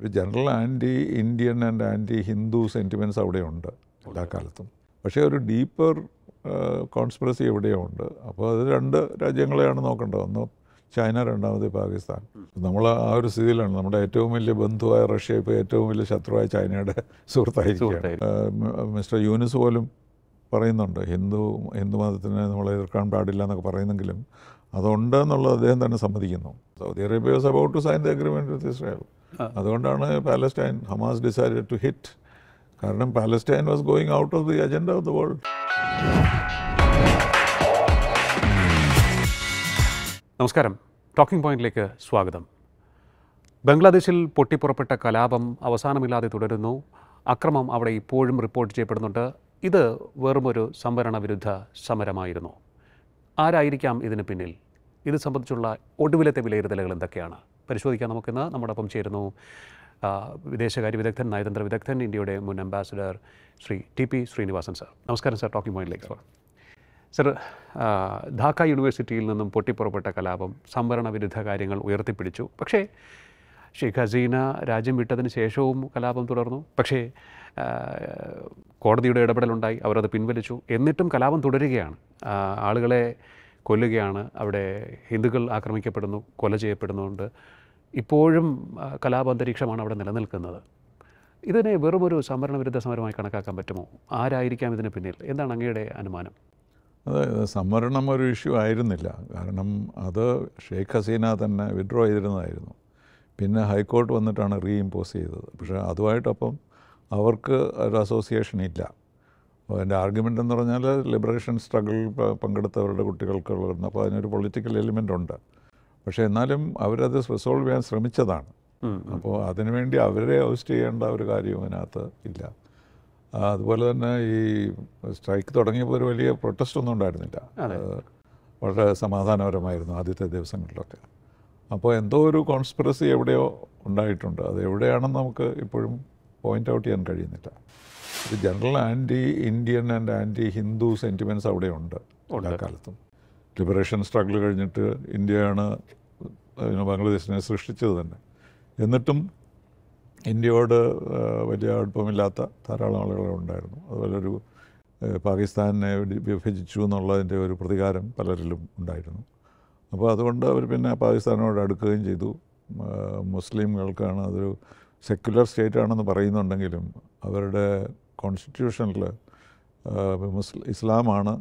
ഒരു general anti Indian and anti Hindu sentiments അവിടെയുണ്ട് എല്ലാ കാലത്തും പക്ഷേ ഒരു ഡീപ്പർ കോൺസ്പിറസി എവിടെയോ ഉണ്ട് അപ്പോൾ അത് രണ്ട് രാജ്യങ്ങളെയാണ് നോക്കേണ്ടത് ഒന്ന് ചൈന രണ്ടാമത് പാകിസ്ഥാൻ നമ്മൾ ആ ഒരു സ്ഥിതിയിലാണ് നമ്മുടെ ഏറ്റവും വലിയ ബന്ധുവായ റഷ്യ ഇപ്പോൾ ഏറ്റവും വലിയ ശത്രുവായ ചൈനയുടെ സുഹൃത്തായിരിക്കും മിസ്റ്റർ യൂനിസ് പോലും പറയുന്നുണ്ട് ഹിന്ദു ഹിന്ദു മതത്തിനെ നമ്മൾ എതിർക്കാൻ പാടില്ല എന്നൊക്കെ പറയുന്നെങ്കിലും എന്നുള്ളത് അദ്ദേഹം തന്നെ സമ്മതിക്കുന്നു Saudi Arabia was about to sign the agreement with Israel അതുകൊണ്ടാണ് Palestine Hamas decide to hit കാരണം Palestine was going out of the agenda of the world നമസ്കാരം ടോക്കിംഗ് പോയിന്റിലേക്ക് സ്വാഗതം ബംഗ്ലാദേശിൽ പൊട്ടിപ്പുറപ്പെട്ട കലാപം അവസാനമില്ലാതെ തുടരുന്നു അക്രമം അവിടെ ഇപ്പോഴും റിപ്പോർട്ട് ചെയ്യപ്പെടുന്നുണ്ട് ഇത് വെറുമൊരു സംവരണ വിരുദ്ധ സമരമായിരുന്നു ആരായിരിക്കാം ഇതിന് പിന്നിൽ ഇത് സംബന്ധിച്ചുള്ള ഒടുവിലത്തെ വിലയിരുത്തലുകൾ എന്തൊക്കെയാണ് പരിശോധിക്കാൻ നമുക്കിന്ന് നമ്മുടെ ഒപ്പം ചേരുന്നു വിദേശകാര്യ വിദഗ്ധൻ നയതന്ത്ര വിദഗ്ധൻ ഇന്ത്യയുടെ മുൻ ambassador Shri T P Srinivasan sir നമസ്കാരം സർ ടോക്കിംഗ് പോയിന്റിലേക്ക് സ്വാഗതം സർ ധാക്ക യൂണിവേഴ്സിറ്റിയിൽ നിന്നും പൊട്ടിപ്പുറപ്പെട്ട കലാപം സംവരണ വിരുദ്ധ കാര്യങ്ങൾ ഉയർത്തിപ്പിടിച്ചു പക്ഷേ ഷെയ്ഖ് ഹസീന രാജ്യം വിട്ടതിന് ശേഷവും കലാപം തുടർന്നു പക്ഷേ കോടതിയുടെ ഇടപെടലുണ്ടായി അവരത് പിൻവലിച്ചു എന്നിട്ടും കലാപം തുടരുകയാണ് ആളുകളെ കൊല്ലുകയാണ് അവിടെ ഹിന്ദുക്കൾ ആക്രമിക്കപ്പെടുന്നു കൊല ചെയ്യപ്പെടുന്നുണ്ട് ഇപ്പോഴും കലാപന്തരീക്ഷമാണ് അവിടെ നിലനിൽക്കുന്നത് ഇതിനെ വെറുമൊരു സംവരണ വിരുദ്ധ സമരമായി കണക്കാക്കാൻ പറ്റുമോ ആരായിരിക്കാം ഇതിന് പിന്നിൽ എന്താണ് അങ്ങയുടെ അനുമാനം അതായത് സംവരണം ഒരു ഇഷ്യൂ ആയിരുന്നില്ല കാരണം അത് ഷെയ്ഖ് ഹസീന തന്നെ വിഡ്രോ ചെയ്തിരുന്നതായിരുന്നു പിന്നെ ഹൈക്കോർട്ട് വന്നിട്ടാണ് റീ ഇമ്പോസ് ചെയ്തത് പക്ഷേ അതുമായിട്ടൊപ്പം അവർക്ക് ഒരു അസോസിയേഷൻ ഇല്ല എൻ്റെ ആർഗ്യുമെൻ്റ് എന്ന് പറഞ്ഞാൽ ലിബറേഷൻ സ്ട്രഗിൾ പങ്കെടുത്തവരുടെ കുട്ടികൾക്കുള്ളതാണ് അപ്പോൾ അതിനൊരു പൊളിറ്റിക്കൽ എലിമെൻ്റ് ഉണ്ട് പക്ഷേ എന്നാലും അവരത് റിസോൾവ് ചെയ്യാൻ ശ്രമിച്ചതാണ് അപ്പോൾ അതിനുവേണ്ടി അവരെ ഹോസ്റ്റ് ചെയ്യേണ്ട ഒരു കാര്യവും അതിനകത്ത് ഇല്ല അതുപോലെ തന്നെ ഈ സ്ട്രൈക്ക് തുടങ്ങിയപ്പോൾ ഒരു വലിയ പ്രൊട്ടസ്റ്റ് ഒന്നും ഉണ്ടായിരുന്നില്ല വളരെ സമാധാനപരമായിരുന്നു ആദ്യത്തെ ദിവസങ്ങളിലൊക്കെ അപ്പോൾ എന്തോ ഒരു കോൺസ്പിറസി എവിടെയോ ഉണ്ടായിട്ടുണ്ട് അത് എവിടെയാണെന്ന് നമുക്ക് ഇപ്പോഴും പോയിന്റ് ഔട്ട് ചെയ്യാൻ കഴിയുന്നില്ല general anti Indian and anti Hindu sentiments അവിടെയുണ്ട് എല്ലാ കാലത്തും ലിബറേഷൻ സ്ട്രഗിൾ കഴിഞ്ഞിട്ട് ഇന്ത്യയാണ് ബംഗ്ലാദേശിനെ സൃഷ്ടിച്ചത് തന്നെ എന്നിട്ടും ഇന്ത്യയോട് വലിയ അടുപ്പമില്ലാത്ത ധാരാളം ആളുകളുണ്ടായിരുന്നു അതുപോലെ ഒരു പാകിസ്ഥാനെ വിഭജിച്ചു എന്നുള്ളതിൻ്റെ ഒരു പ്രതികാരം പലരിലും ഉണ്ടായിരുന്നു അപ്പോൾ അതുകൊണ്ട് അവർ പിന്നെ പാകിസ്ഥാനോട് അടുക്കുകയും ചെയ്തു മുസ്ലിംകൾക്കാണ് അതൊരു സെക്യുലർ സ്റ്റേറ്റ് ആണെന്ന് പറയുന്നുണ്ടെങ്കിലും അവരുടെ കോൺസ്റ്റിറ്റ്യൂഷനിൽ മുസ്ലി ഇസ്ലാമാണ്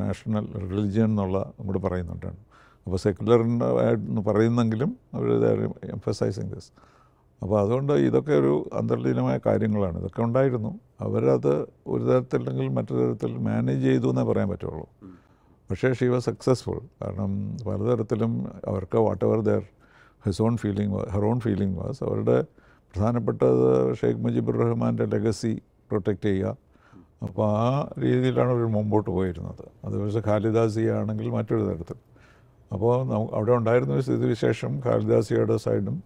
നാഷണൽ റിലിജിയൻ എന്നുള്ള കൂടെ പറയുന്നുണ്ടാണ് അപ്പോൾ സെക്കുലറിൻ്റെ എന്ന് പറയുന്നെങ്കിലും അവർ എംഫസൈസിങ് ദിസ് അപ്പോൾ അതുകൊണ്ട് ഇതൊക്കെ ഒരു അന്തർലീനമായ കാര്യങ്ങളാണ് ഇതൊക്കെ ഉണ്ടായിരുന്നു അവരത് ഒരു തരത്തിലെങ്കിൽ മറ്റൊരു തരത്തിൽ മാനേജ് ചെയ്തു എന്നേ പറയാൻ പറ്റുള്ളൂ പക്ഷേ ഷീ വാസ് സക്സസ്ഫുൾ കാരണം പലതരത്തിലും അവർക്ക് whatever their his own feeling her own feeling was അവരുടെ പ്രധാനപ്പെട്ടത് ഷെയ്ഖ് മുജീബുർ റഹ്മാൻ്റെ ലെഗസി പ്രൊട്ടക്റ്റ് ചെയ്യുക അപ്പോൾ ആ രീതിയിലാണ് അവർ മുമ്പോട്ട് പോയിരുന്നത് അതുപോലെ ഖാലിദാസിയാണെങ്കിൽ മറ്റൊരു തരത്തിൽ അപ്പോൾ അവിടെ ഉണ്ടായിരുന്ന ഒരു വിശേഷം ഖാലിദാസിയുടെ സൈഡും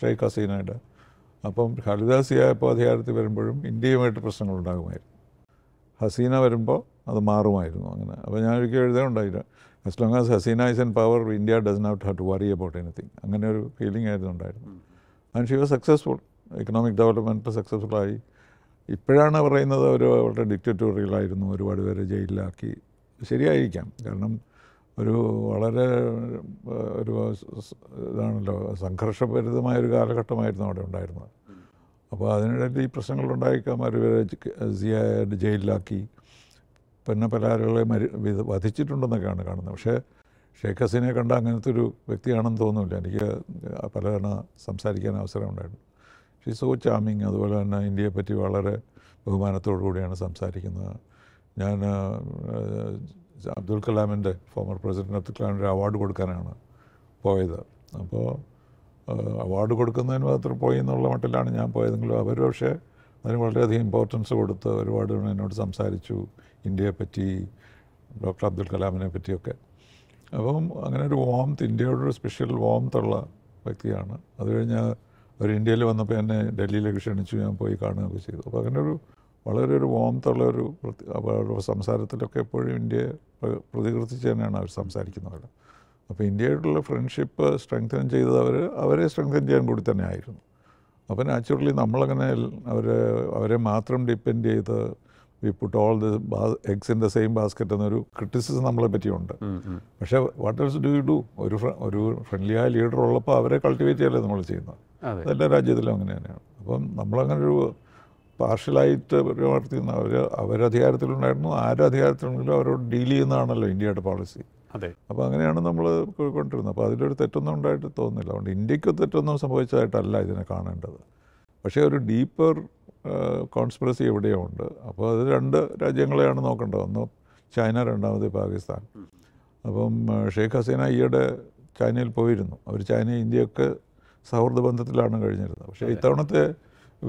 ഷെയ്ഖ് ഹസീനയുടെ അപ്പം ഖാലിദാസിയായപ്പോൾ അധികാരത്തിൽ വരുമ്പോഴും ഇന്ത്യയുമായിട്ട് പ്രശ്നങ്ങൾ ഉണ്ടാകുമായിരുന്നു ഹസീന വരുമ്പോൾ അത് മാറുമായിരുന്നു അങ്ങനെ അപ്പോൾ ഞാൻ ഒരിക്കലും ഉണ്ടായില്ല as long as Hasina is in power India does not have to worry about anything അങ്ങനെ ഒരു ഫീലിംഗ് ആയിരുന്നു ഉണ്ടായിരുന്നു and she was successful economic development ആയി ഇപ്പോഴാണ് പറയുന്നത് ഒരു അവരുടെ ഡിക്റ്റേറ്റോറിയലായിരുന്നു ഒരുപാട് പേരെ ജയിലിലാക്കി ശരിയായിരിക്കാം കാരണം ഒരു വളരെ ഒരു ഇതാണല്ലോ സംഘർഷഭരിതമായ ഒരു കാലഘട്ടമായിരുന്നു അവിടെ ഉണ്ടായിരുന്നത് അപ്പോൾ അതിനിടയിൽ ഈ പ്രശ്നങ്ങളുണ്ടായിക്കാം അവരെ സിയായിട്ട് ജയിലിലാക്കി പിന്നെ പല ആളുകളെ മരി വധിച്ചിട്ടുണ്ടെന്നൊക്കെയാണ് കാണുന്നത് പക്ഷേ ഷേഖ് ഹസീനെ കണ്ട അങ്ങനത്തെ ഒരു വ്യക്തിയാണെന്ന് തോന്നുന്നില്ല എനിക്ക് പലതവണ സംസാരിക്കാൻ അവസരം ഉണ്ടായിരുന്നു ഷീ സോ ചാമിങ് അതുപോലെ തന്നെ ഇന്ത്യയെ പറ്റി വളരെ ബഹുമാനത്തോടു കൂടിയാണ് സംസാരിക്കുന്നത് ഞാൻ അബ്ദുൽ കലാമിൻ്റെ ഫോമർ പ്രസിഡൻറ്റ് അബ്ദുൽ കലാമിൻ്റെ അവാർഡ് കൊടുക്കാനാണ് പോയത് അപ്പോൾ അവാർഡ് കൊടുക്കുന്നതിന് മാത്രം പോയി എന്നുള്ള മട്ടിലാണ് ഞാൻ പോയതെങ്കിലും അവർ പക്ഷേ അതിന് വളരെയധികം ഇമ്പോർട്ടൻസ് കൊടുത്ത് ഒരുപാട് എന്നോട് സംസാരിച്ചു ഇന്ത്യയെപ്പറ്റി ഡോക്ടർ അബ്ദുൽ കലാമിനെ പറ്റിയൊക്കെ അപ്പം അങ്ങനെ ഒരു വോംത്ത് ഇന്ത്യയോടൊരു സ്പെഷ്യൽ വോംത്തുള്ള വ്യക്തിയാണ് അത് കഴിഞ്ഞാൽ അവർ ഇന്ത്യയിൽ വന്നപ്പോൾ എന്നെ ഡൽഹിയിലേക്ക് ക്ഷണിച്ചു ഞാൻ പോയി കാണുകയൊക്കെ ചെയ്തു അപ്പോൾ അങ്ങനെ ഒരു വളരെ ഒരു വോമത്തുള്ള ഒരു സംസാരത്തിലൊക്കെ എപ്പോഴും ഇന്ത്യയെ പ്രതികൃതിച്ച് തന്നെയാണ് അവർ സംസാരിക്കുന്നവർ അപ്പോൾ ഇന്ത്യയായിട്ടുള്ള ഫ്രണ്ട്ഷിപ്പ് സ്ട്രെങ്തൻ ചെയ്തത് അവർ അവരെ സ്ട്രെങ്തൻ ചെയ്യാൻ കൂടി തന്നെ ആയിരുന്നു അപ്പോൾ നാച്ചുറലി നമ്മളങ്ങനെ അവരെ അവരെ മാത്രം ഡിപ്പെൻഡ് ചെയ്ത് we put all the eggs in the same basket എന്നൊരു ക്രിറ്റിസിസം നമ്മളെ പറ്റിയുണ്ട് പക്ഷേ what else do you do ഒരു ഒരു ഫ്രണ്ട്ലി ആയ ലീഡർ ഉള്ളപ്പോൾ അവരെ കൾട്ടിവേറ്റ് ചെയ്യല്ലേ നമ്മൾ ചെയ്യുന്നത് എല്ലാ രാജ്യത്തിലും അങ്ങനെ തന്നെയാണ് അപ്പം നമ്മളങ്ങനെ ഒരു പാർഷ്യലായിട്ട് പ്രവർത്തിക്കുന്ന അവർ അവരധികാരത്തിലുണ്ടായിരുന്നു ആരധികാരത്തിലുണ്ടെങ്കിലും അവരോട് ഡീൽ ചെയ്യുന്നതാണല്ലോ ഇന്ത്യയുടെ പോളിസി അതെ അപ്പോൾ അങ്ങനെയാണ് നമ്മൾ കൊണ്ടിരുന്നത് അപ്പോൾ അതിലൊരു തെറ്റൊന്നും ഉണ്ടായിട്ട് തോന്നുന്നില്ല അതുകൊണ്ട് ഇന്ത്യക്ക് തെറ്റൊന്നും സംഭവിച്ചതായിട്ടല്ല ഇതിനെ കാണേണ്ടത് പക്ഷേ ഒരു ഡീപ്പർ കോൺസ്പിറസി എവിടെയോ ഉണ്ട് അപ്പോൾ അത് രണ്ട് രാജ്യങ്ങളെയാണ് നോക്കേണ്ടത് ഒന്ന് ചൈന രണ്ടാമത് പാകിസ്ഥാൻ അപ്പം ഷെയ്ഖ് ഹസീന ഈയിടെ ചൈനയിൽ പോയിരുന്നു അവർ ചൈന ഇന്ത്യയൊക്കെ സൗഹൃദ ബന്ധത്തിലാണ് കഴിഞ്ഞിരുന്നത് പക്ഷേ ഇത്തവണത്തെ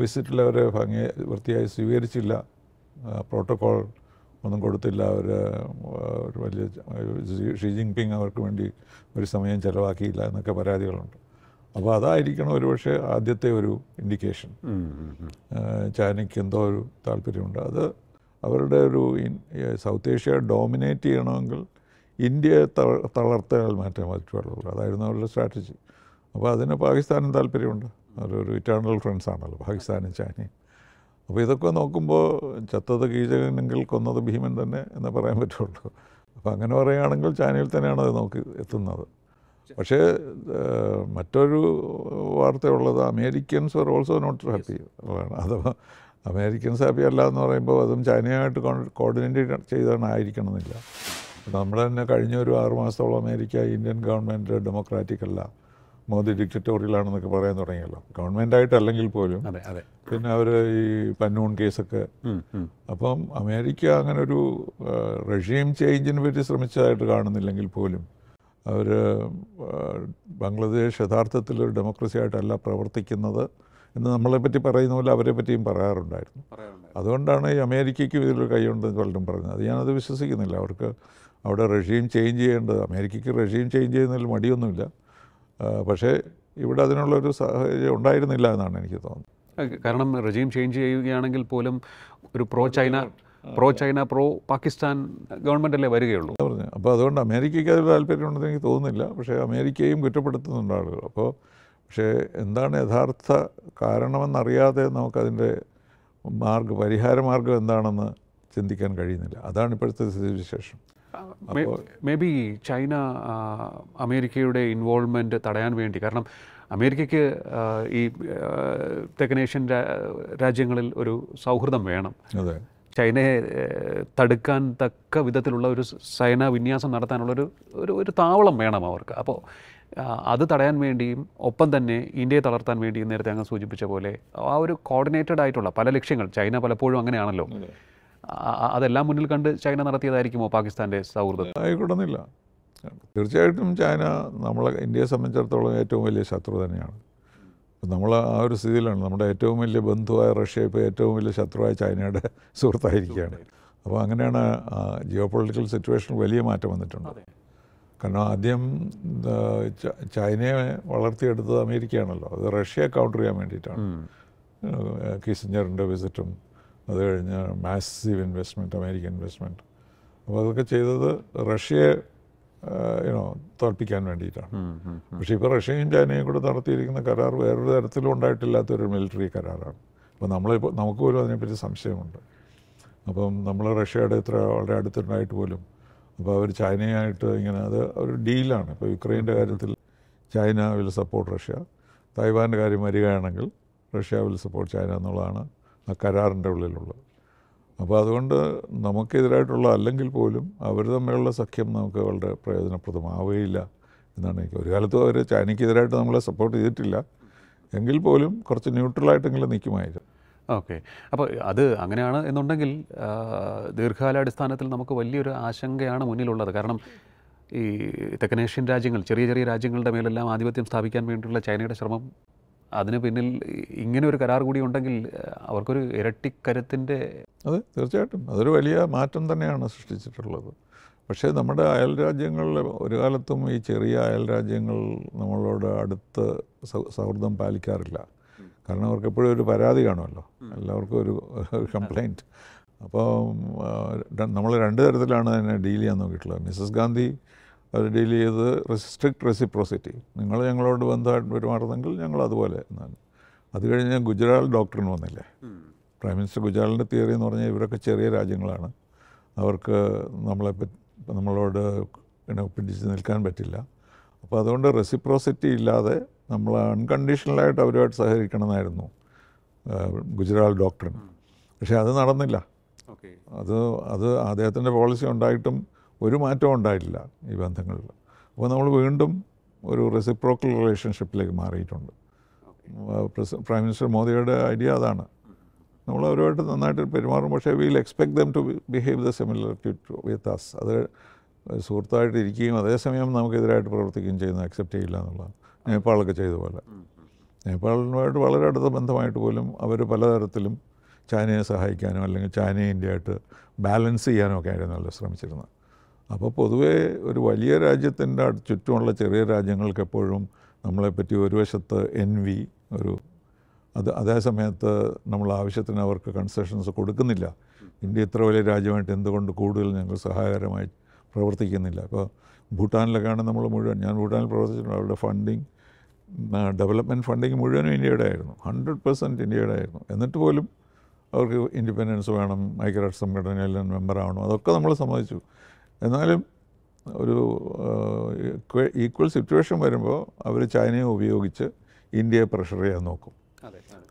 വിസിറ്റിൽ അവർ ഭംഗി വൃത്തിയായി സ്വീകരിച്ചില്ല പ്രോട്ടോകോൾ ഒന്നും കൊടുത്തില്ല അവർ ഒരു വലിയ ഷീ ജിങ്പിങ് അവർക്ക് വേണ്ടി ഒരു സമയം ചിലവാക്കിയില്ല എന്നൊക്കെ പരാതികളുണ്ട് അപ്പോൾ അതായിരിക്കണം ഒരുപക്ഷെ ആദ്യത്തെ ഒരു ഇൻഡിക്കേഷൻ ചൈനയ്ക്ക് എന്തോ ഒരു താല്പര്യമുണ്ട് അത് അവരുടെ ഒരു സൗത്ത് ഏഷ്യ ഡോമിനേറ്റ് ചെയ്യണമെങ്കിൽ ഇന്ത്യയെ തളർത്തയാൽ മാറ്റാൻ പറ്റുള്ളൂ അതായിരുന്നു അവരുടെ സ്ട്രാറ്റജി അപ്പോൾ അതിന് പാകിസ്ഥാനും താല്പര്യമുണ്ട് അവരൊരു ഇറ്റേണൽ ഫ്രണ്ട്സ് ആണല്ലോ പാകിസ്ഥാനും ചൈനയും അപ്പോൾ ഇതൊക്കെ നോക്കുമ്പോൾ ചത്തത് കീചകനെങ്കിൽ കൊന്നത് ഭീമൻ തന്നെ എന്ന് പറയാൻ പറ്റുള്ളൂ അപ്പോൾ അങ്ങനെ പറയുകയാണെങ്കിൽ ചൈനയിൽ തന്നെയാണ് അത് നോക്കി എത്തുന്നത് പക്ഷേ മറ്റൊരു വാർത്തയുള്ളത് Americans are also not happy അതാണ് അഥവാ അമേരിക്കൻസ് ഹാപ്പി അല്ല എന്ന് പറയുമ്പോൾ അതും ചൈനയുമായിട്ട് കോർഡിനേറ്റ് ചെയ്താണ് എന്നില്ല നമ്മൾ തന്നെ കഴിഞ്ഞ ഒരു ആറുമാസത്തോളം അമേരിക്ക ഇന്ത്യൻ ഗവൺമെൻറ് ഡെമോക്രാറ്റിക് അല്ല മോദി ഡിക്റ്ററ്റോറിയൽ ആണെന്നൊക്കെ പറയാൻ തുടങ്ങിയല്ലോ ഗവൺമെന്റ് ആയിട്ട് അല്ലെങ്കിൽ പോലും പിന്നെ അവർ ഈ പന്നൂൺ കേസൊക്കെ അപ്പം അമേരിക്ക അങ്ങനെ ഒരു റഷ്യം ചേഞ്ചിന് പറ്റി ശ്രമിച്ചതായിട്ട് കാണുന്നില്ലെങ്കിൽ പോലും അവർ ബംഗ്ലാദേശ് യഥാർത്ഥത്തിൽ ഒരു ഡെമോക്രസി ആയിട്ടല്ല പ്രവർത്തിക്കുന്നത് എന്ന് നമ്മളെ പറ്റി പറയുന്ന പോലെ അവരെ പറ്റിയും പറയാറുണ്ടായിരുന്നു അതുകൊണ്ടാണ് ഈ അമേരിക്കയ്ക്കും ഇതിലൊരു കൈയുണ്ടെന്ന് പലരും പറഞ്ഞത് അത് ഞാനത് വിശ്വസിക്കുന്നില്ല അവർക്ക് അവിടെ റഷ്യം ചേഞ്ച് ചെയ്യേണ്ടത് അമേരിക്കയ്ക്ക് റഷ്യം ചേഞ്ച് ചെയ്യുന്നതിൽ മടിയൊന്നുമില്ല പക്ഷേ ഇവിടെ അതിനുള്ളൊരു സാഹചര്യം ഉണ്ടായിരുന്നില്ല എന്നാണ് എനിക്ക് തോന്നുന്നത് കാരണം റെജീം ചേഞ്ച് ചെയ്യുകയാണെങ്കിൽ പോലും ഒരു pro China pro China pro Pakistan government അല്ലേ വരികയുള്ളൂ പറഞ്ഞു അപ്പോൾ അതുകൊണ്ട് അമേരിക്കയ്ക്ക് അതിൽ താല്പര്യമുണ്ടെന്ന് എനിക്ക് തോന്നുന്നില്ല പക്ഷേ അമേരിക്കയും കുറ്റപ്പെടുത്തുന്നുണ്ട് ആളുകൾ അപ്പോൾ പക്ഷേ എന്താണ് യഥാർത്ഥ കാരണമെന്നറിയാതെ നമുക്കതിൻ്റെ മാർഗ്ഗ പരിഹാര മാർഗം എന്താണെന്ന് ചിന്തിക്കാൻ കഴിയുന്നില്ല അതാണ് ഇപ്പോഴത്തെ വിശേഷം മേ ബി ചൈന അമേരിക്കയുടെ ഇൻവോൾവ്മെൻറ്റ് തടയാൻ വേണ്ടി കാരണം അമേരിക്കയ്ക്ക് ഈ തെക്കനേഷ്യൻ രാജ്യങ്ങളിൽ ഒരു സൗഹൃദം വേണം ചൈനയെ തടുക്കാൻ തക്ക വിധത്തിലുള്ള ഒരു സൈന വിന്യാസം നടത്താനുള്ള ഒരു ഒരു ഒരു താവളം വേണം അവർക്ക് അപ്പോൾ അത് തടയാൻ വേണ്ടിയും ഒപ്പം തന്നെ ഇന്ത്യയെ തളർത്താൻ വേണ്ടിയും നേരത്തെ അങ്ങ് സൂചിപ്പിച്ച പോലെ ആ ഒരു കോർഡിനേറ്റഡ് ആയിട്ടുള്ള പല ലക്ഷ്യങ്ങൾ ചൈന പലപ്പോഴും അങ്ങനെയാണല്ലോ അതെല്ലാം മുന്നിൽ കണ്ട് ചൈന നടത്തിയതായിരിക്കുമോ പാകിസ്ഥാൻ്റെ സൗഹൃദം ആയിക്കൊള്ളുന്നില്ല തീർച്ചയായിട്ടും ചൈന നമ്മളെ ഇന്ത്യയെ സംബന്ധിച്ചിടത്തോളം ഏറ്റവും വലിയ ശത്രു തന്നെയാണ് നമ്മൾ ആ ഒരു സ്ഥിതിയിലാണ് നമ്മുടെ ഏറ്റവും വലിയ ബന്ധുവായ റഷ്യ ഇപ്പോൾ ഏറ്റവും വലിയ ശത്രുവായ ചൈനയുടെ സുഹൃത്തായിരിക്കുകയാണ് അപ്പോൾ അങ്ങനെയാണ് ജിയോ പൊളിറ്റിക്കൽ സിറ്റുവേഷൻ വലിയ മാറ്റം വന്നിട്ടുണ്ട് കാരണം ആദ്യം ചൈനയെ വളർത്തിയെടുത്തത് അമേരിക്കയാണല്ലോ അത് റഷ്യയെ കൗണ്ടർ ചെയ്യാൻ വേണ്ടിയിട്ടാണ് കിസിഞ്ചറിൻ്റെ വിസിറ്റും അത് കഴിഞ്ഞ് മാസീവ് ഇൻവെസ്റ്റ്മെൻറ്റ് അമേരിക്കൻ ഇൻവെസ്റ്റ്മെൻറ്റ് അപ്പോൾ അതൊക്കെ ചെയ്തത് റഷ്യയെ യുനോ തോൽപ്പിക്കാൻ വേണ്ടിയിട്ടാണ് പക്ഷേ ഇപ്പോൾ റഷ്യയും ചൈനയും കൂടെ നടത്തിയിരിക്കുന്ന കരാർ വേറൊരു തരത്തിലും ഉണ്ടായിട്ടില്ലാത്തൊരു മിലിറ്ററി കരാറാണ് അപ്പോൾ നമ്മളിപ്പോൾ നമുക്ക് പോലും അതിനെപ്പറ്റി സംശയമുണ്ട് അപ്പം നമ്മൾ റഷ്യയുടെ ഇത്ര വളരെ അടുത്തുണ്ടായിട്ട് പോലും അപ്പോൾ അവർ ചൈനയായിട്ട് ഇങ്ങനെ അത് ഒരു ഡീലാണ് ഇപ്പോൾ യുക്രൈൻ്റെ കാര്യത്തിൽ ചൈന വിൽ സപ്പോർട്ട് റഷ്യ തായ്വാൻ്റെ കാര്യം വരികയാണെങ്കിൽ റഷ്യ വിൽ സപ്പോർട്ട് ചൈന എന്നുള്ളതാണ് ആ കരാറിൻ്റെ ഉള്ളിലുള്ളത് അപ്പോൾ അതുകൊണ്ട് നമുക്കെതിരായിട്ടുള്ള അല്ലെങ്കിൽ പോലും അവർ തമ്മിലുള്ള സഖ്യം നമുക്ക് വളരെ പ്രയോജനപ്രദമാവുകയില്ല എന്നാണ് എനിക്ക് ഒരു കാലത്തും അവർ ചൈനയ്ക്കെതിരായിട്ട് നമ്മളെ സപ്പോർട്ട് ചെയ്തിട്ടില്ല എങ്കിൽ പോലും കുറച്ച് ന്യൂട്രലായിട്ടെങ്കിലും നിൽക്കുമായിരുന്നു ഓക്കെ അപ്പോൾ അത് അങ്ങനെയാണ് എന്നുണ്ടെങ്കിൽ ദീർഘകാലാടിസ്ഥാനത്തിൽ നമുക്ക് വലിയൊരു ആശങ്കയാണ് മുന്നിലുള്ളത് കാരണം ഈ തെക്കനേഷ്യൻ രാജ്യങ്ങൾ ചെറിയ ചെറിയ രാജ്യങ്ങളുടെ മേലെല്ലാം ആധിപത്യം സ്ഥാപിക്കാൻ വേണ്ടിയുള്ള ചൈനയുടെ ശ്രമം അതിന് പിന്നിൽ ഇങ്ങനെ ഒരു കരാർ കൂടി ഉണ്ടെങ്കിൽ അവർക്കൊരു ഇരട്ടിക്കരത്തിൻ്റെ അതെ തീർച്ചയായിട്ടും അതൊരു വലിയ മാറ്റം തന്നെയാണ് സൃഷ്ടിച്ചിട്ടുള്ളത് പക്ഷേ നമ്മുടെ അയൽ രാജ്യങ്ങളിൽ ഒരു കാലത്തും ഈ ചെറിയ അയൽ രാജ്യങ്ങൾ നമ്മളോട് അടുത്ത് സൗഹൃദം പാലിക്കാറില്ല കാരണം അവർക്ക് എപ്പോഴും ഒരു പരാതി കാണുമല്ലോ എല്ലാവർക്കും ഒരു കംപ്ലൈൻറ്റ് അപ്പോൾ നമ്മൾ രണ്ട് തരത്തിലാണ് അതിനെ ഡീൽ ചെയ്യാൻ നോക്കിയിട്ടുള്ളത് മിസ്സസ് ഗാന്ധി അത് ഡീൽ ചെയ്ത് റെസ്ട്രിക്ട് റെസിപ്രോസിറ്റി നിങ്ങൾ ഞങ്ങളോട് ബന്ധമായിട്ട് പെരുമാറുന്നെങ്കിൽ ഞങ്ങൾ അതുപോലെ എന്നാണ് അത് കഴിഞ്ഞ് ഗുജറാൾ ഡോക്ടറിന് വന്നില്ലേ പ്രൈം മിനിസ്റ്റർ ഗുജറാളിൻ്റെ തിയറി എന്ന് പറഞ്ഞാൽ ഇവരൊക്കെ ചെറിയ രാജ്യങ്ങളാണ് അവർക്ക് നമ്മളെ നമ്മളോട് പിടിച്ച് നിൽക്കാൻ പറ്റില്ല അപ്പോൾ അതുകൊണ്ട് റെസിപ്രോസിറ്റി ഇല്ലാതെ നമ്മൾ അൺകണ്ടീഷണലായിട്ട് അവരുമായിട്ട് സഹകരിക്കണമെന്നായിരുന്നു ഗുജറാൾ ഡോക്ടറിന് പക്ഷേ അത് നടന്നില്ല അത് അത് അദ്ദേഹത്തിൻ്റെ പോളിസി ഉണ്ടായിട്ടും ഒരു മാറ്റവും ഉണ്ടായിട്ടില്ല ഈ ബന്ധങ്ങളിൽ അപ്പോൾ നമ്മൾ വീണ്ടും ഒരു റെസിപ്രോക്കൽ റിലേഷൻഷിപ്പിലേക്ക് മാറിയിട്ടുണ്ട് പ്രൈം മിനിസ്റ്റർ മോദിയുടെ ഐഡിയ അതാണ് നമ്മൾ അവരുമായിട്ട് നന്നായിട്ട് പെരുമാറും പക്ഷേ will expect them to behave the similar to with us അത് സുഹൃത്തായിട്ട് ഇരിക്കുകയും അതേസമയം നമുക്കെതിരായിട്ട് പ്രവർത്തിക്കുകയും ചെയ്യുന്ന അക്സെപ്റ്റ് ചെയ്യില്ല എന്നുള്ളതാണ് നേപ്പാളൊക്കെ ചെയ്ത പോലെ നേപ്പാളുമായിട്ട് വളരെ അടുത്ത ബന്ധമായിട്ട് പോലും അവർ പലതരത്തിലും ചൈനയെ സഹായിക്കാനോ അല്ലെങ്കിൽ ചൈനയെ ഇന്ത്യയായിട്ട് ബാലൻസ് ചെയ്യാനോ ഒക്കെ ആയിരുന്നു നല്ല ശ്രമിച്ചിരുന്നത് അപ്പോൾ പൊതുവേ ഒരു വലിയ രാജ്യത്തിൻ്റെ ചുറ്റുമുള്ള ചെറിയ രാജ്യങ്ങൾക്ക് എപ്പോഴും നമ്മളെപ്പറ്റി ഒരു വശത്ത് എൻവി ഒരു അത് അതേ സമയത്ത് നമ്മൾ ആവശ്യത്തിന് അവർക്ക് കൺസെഷൻസ് കൊടുക്കുന്നില്ല ഇന്ത്യ ഇത്ര വലിയ രാജ്യമായിട്ട് എന്തുകൊണ്ട് കൂടുതൽ ഞങ്ങൾ സഹായകരമായി പ്രവർത്തിക്കുന്നില്ല അപ്പോൾ ഭൂട്ടാനിലൊക്കെയാണ് നമ്മൾ മുഴുവൻ ഞാൻ ഭൂട്ടാനിൽ പ്രവർത്തിച്ചിട്ടുണ്ട് അവരുടെ ഫണ്ടിങ് ഡെവലപ്മെൻറ്റ് ഫണ്ടിങ് മുഴുവനും ഇന്ത്യയുടെ ആയിരുന്നു ഹൺഡ്രഡ് പെർസെൻറ്റ് ഇന്ത്യയുടെ ആയിരുന്നു എന്നിട്ട് പോലും അവർക്ക് ഇൻഡിപെൻഡൻസ് വേണം ഐക്യരാഷ്ട്ര സംഘടനയിൽ മെമ്പറാവണം അതൊക്കെ നമ്മൾ സമ്മതിച്ചു എന്നാലും ഒരു ഈക്വൽ സിറ്റുവേഷൻ വരുമ്പോൾ അവർ ചൈനയെ ഉപയോഗിച്ച് ഇന്ത്യയെ പ്രഷർ ചെയ്യാൻ നോക്കും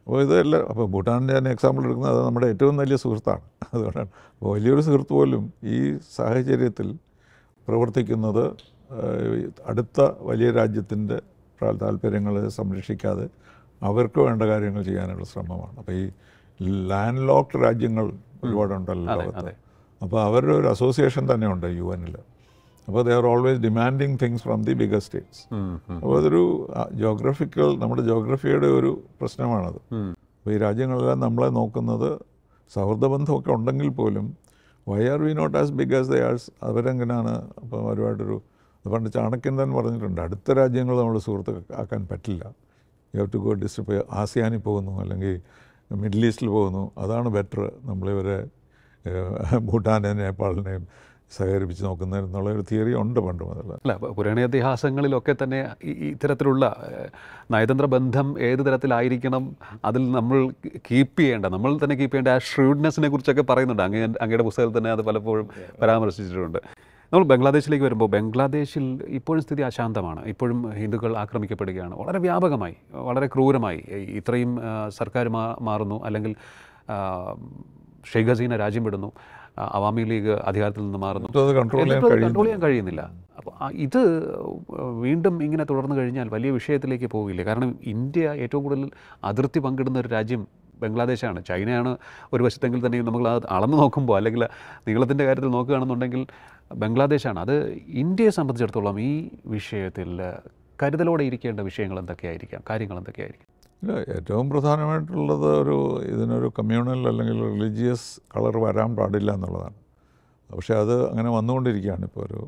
അപ്പോൾ ഇതെല്ലാം അപ്പോൾ ഭൂട്ടാനിൻ്റെ തന്നെ എക്സാമ്പിൾ എടുക്കുന്നത് അത് നമ്മുടെ ഏറ്റവും വലിയ സുഹൃത്താണ് അതുകൊണ്ടാണ് വലിയൊരു സുഹൃത്ത് പോലും ഈ സാഹചര്യത്തിൽ പ്രവർത്തിക്കുന്നത് അടുത്ത വലിയ രാജ്യത്തിൻ്റെ താല്പര്യങ്ങൾ സംരക്ഷിക്കാതെ അവർക്ക് വേണ്ട കാര്യങ്ങൾ ചെയ്യാനുള്ള ശ്രമമാണ് അപ്പോൾ ഈ ലാൻഡ് ലോക്ക്ഡ് രാജ്യങ്ങൾ ഒരുപാടുണ്ടല്ലോ ലോകത്ത് അപ്പോൾ അവരുടെ ഒരു അസോസിയേഷൻ തന്നെ ഉണ്ട് യു എനിൽ അപ്പോൾ they are always demanding things from the bigger states അപ്പോൾ അതൊരു ജോഗ്രഫിക്കൽ നമ്മുടെ ജോഗ്രഫിയുടെ ഒരു പ്രശ്നമാണത് അപ്പോൾ ഈ രാജ്യങ്ങളെല്ലാം നമ്മളെ നോക്കുന്നത് സൗഹൃദ ബന്ധമൊക്കെ ഉണ്ടെങ്കിൽ പോലും why are we not as big as the ours അവരെങ്ങനെയാണ് അപ്പോൾ ഒരുപാടൊരു പണ്ട് ചാണക്യൻ തന്നെ പറഞ്ഞിട്ടുണ്ട് അടുത്ത രാജ്യങ്ങൾ നമ്മൾ സുഹൃത്ത് ആക്കാൻ പറ്റില്ല you have to go east ആസിയാനിൽ പോകുന്നു അല്ലെങ്കിൽ മിഡിൽ ഈസ്റ്റിൽ പോകുന്നു അതാണ് ബെറ്റർ നമ്മളിവരെ ഭൂട്ടാനെയും നേപ്പാളിനെയും സഹകരിപ്പിച്ച് നോക്കുന്നതിനുള്ള ഒരു തിയറി ഉണ്ട് പണ്ട് മുതൽ അല്ല പുരാണ ഇതിഹാസങ്ങളിലൊക്കെ തന്നെ ഇത്തരത്തിലുള്ള നയതന്ത്ര ബന്ധം ഏത് തരത്തിലായിരിക്കണം അതിൽ നമ്മൾ കീപ്പ് ചെയ്യേണ്ട നമ്മൾ തന്നെ കീപ്പ് ചെയ്യേണ്ട ആ ഷ്രൂഡ്നെസ്സിനെ കുറിച്ചൊക്കെ പറയുന്നുണ്ട് അങ്ങ് അങ്ങയുടെ പുസ്തകത്തിൽ തന്നെ അത് പലപ്പോഴും പരാമർശിച്ചിട്ടുണ്ട് നമ്മൾ ബംഗ്ലാദേശിലേക്ക് വരുമ്പോൾ ബംഗ്ലാദേശിൽ ഇപ്പോഴും സ്ഥിതി അശാന്തമാണ് ഇപ്പോഴും ഹിന്ദുക്കൾ ആക്രമിക്കപ്പെടുകയാണ് വളരെ വ്യാപകമായി വളരെ ക്രൂരമായി ഇത്രയും സർക്കാർ മാറുന്നു അല്ലെങ്കിൽ ഷെയ്ഖ് ഹസീന രാജ്യം വിടുന്നു അവാമി ലീഗ് അധികാരത്തിൽ നിന്ന് മാറുന്നു കൺട്രോൾ ചെയ്യാൻ കഴിയുന്നില്ല അപ്പോൾ ഇത് വീണ്ടും ഇങ്ങനെ തുടർന്നു കഴിഞ്ഞാൽ വലിയ വിഷയത്തിലേക്ക് പോകില്ല കാരണം ഇന്ത്യ ഏറ്റവും കൂടുതൽ അതിർത്തി പങ്കിടുന്ന ഒരു രാജ്യം ബംഗ്ലാദേശാണ് ചൈനയാണ് ഒരു വശത്തെങ്കിൽ തന്നെ നമ്മൾ അത് അളന്ന് നോക്കുമ്പോൾ അല്ലെങ്കിൽ നീളത്തിൻ്റെ കാര്യത്തിൽ നോക്കുകയാണെന്നുണ്ടെങ്കിൽ ബംഗ്ലാദേശാണ് അത് ഇന്ത്യയെ സംബന്ധിച്ചിടത്തോളം ഈ വിഷയത്തിൽ കരുതലോടെ ഇരിക്കേണ്ട വിഷയങ്ങൾ എന്തൊക്കെയായിരിക്കാം കാര്യങ്ങൾ എന്തൊക്കെയായിരിക്കാം ഇല്ല ഏറ്റവും പ്രധാനമായിട്ടുള്ളത് ഒരു ഇതിനൊരു കമ്മ്യൂണൽ അല്ലെങ്കിൽ റിലീജിയസ് കളർ വരാൻ പാടില്ല എന്നുള്ളതാണ് പക്ഷേ അത് അങ്ങനെ വന്നുകൊണ്ടിരിക്കുകയാണ് ഇപ്പോൾ ഒരു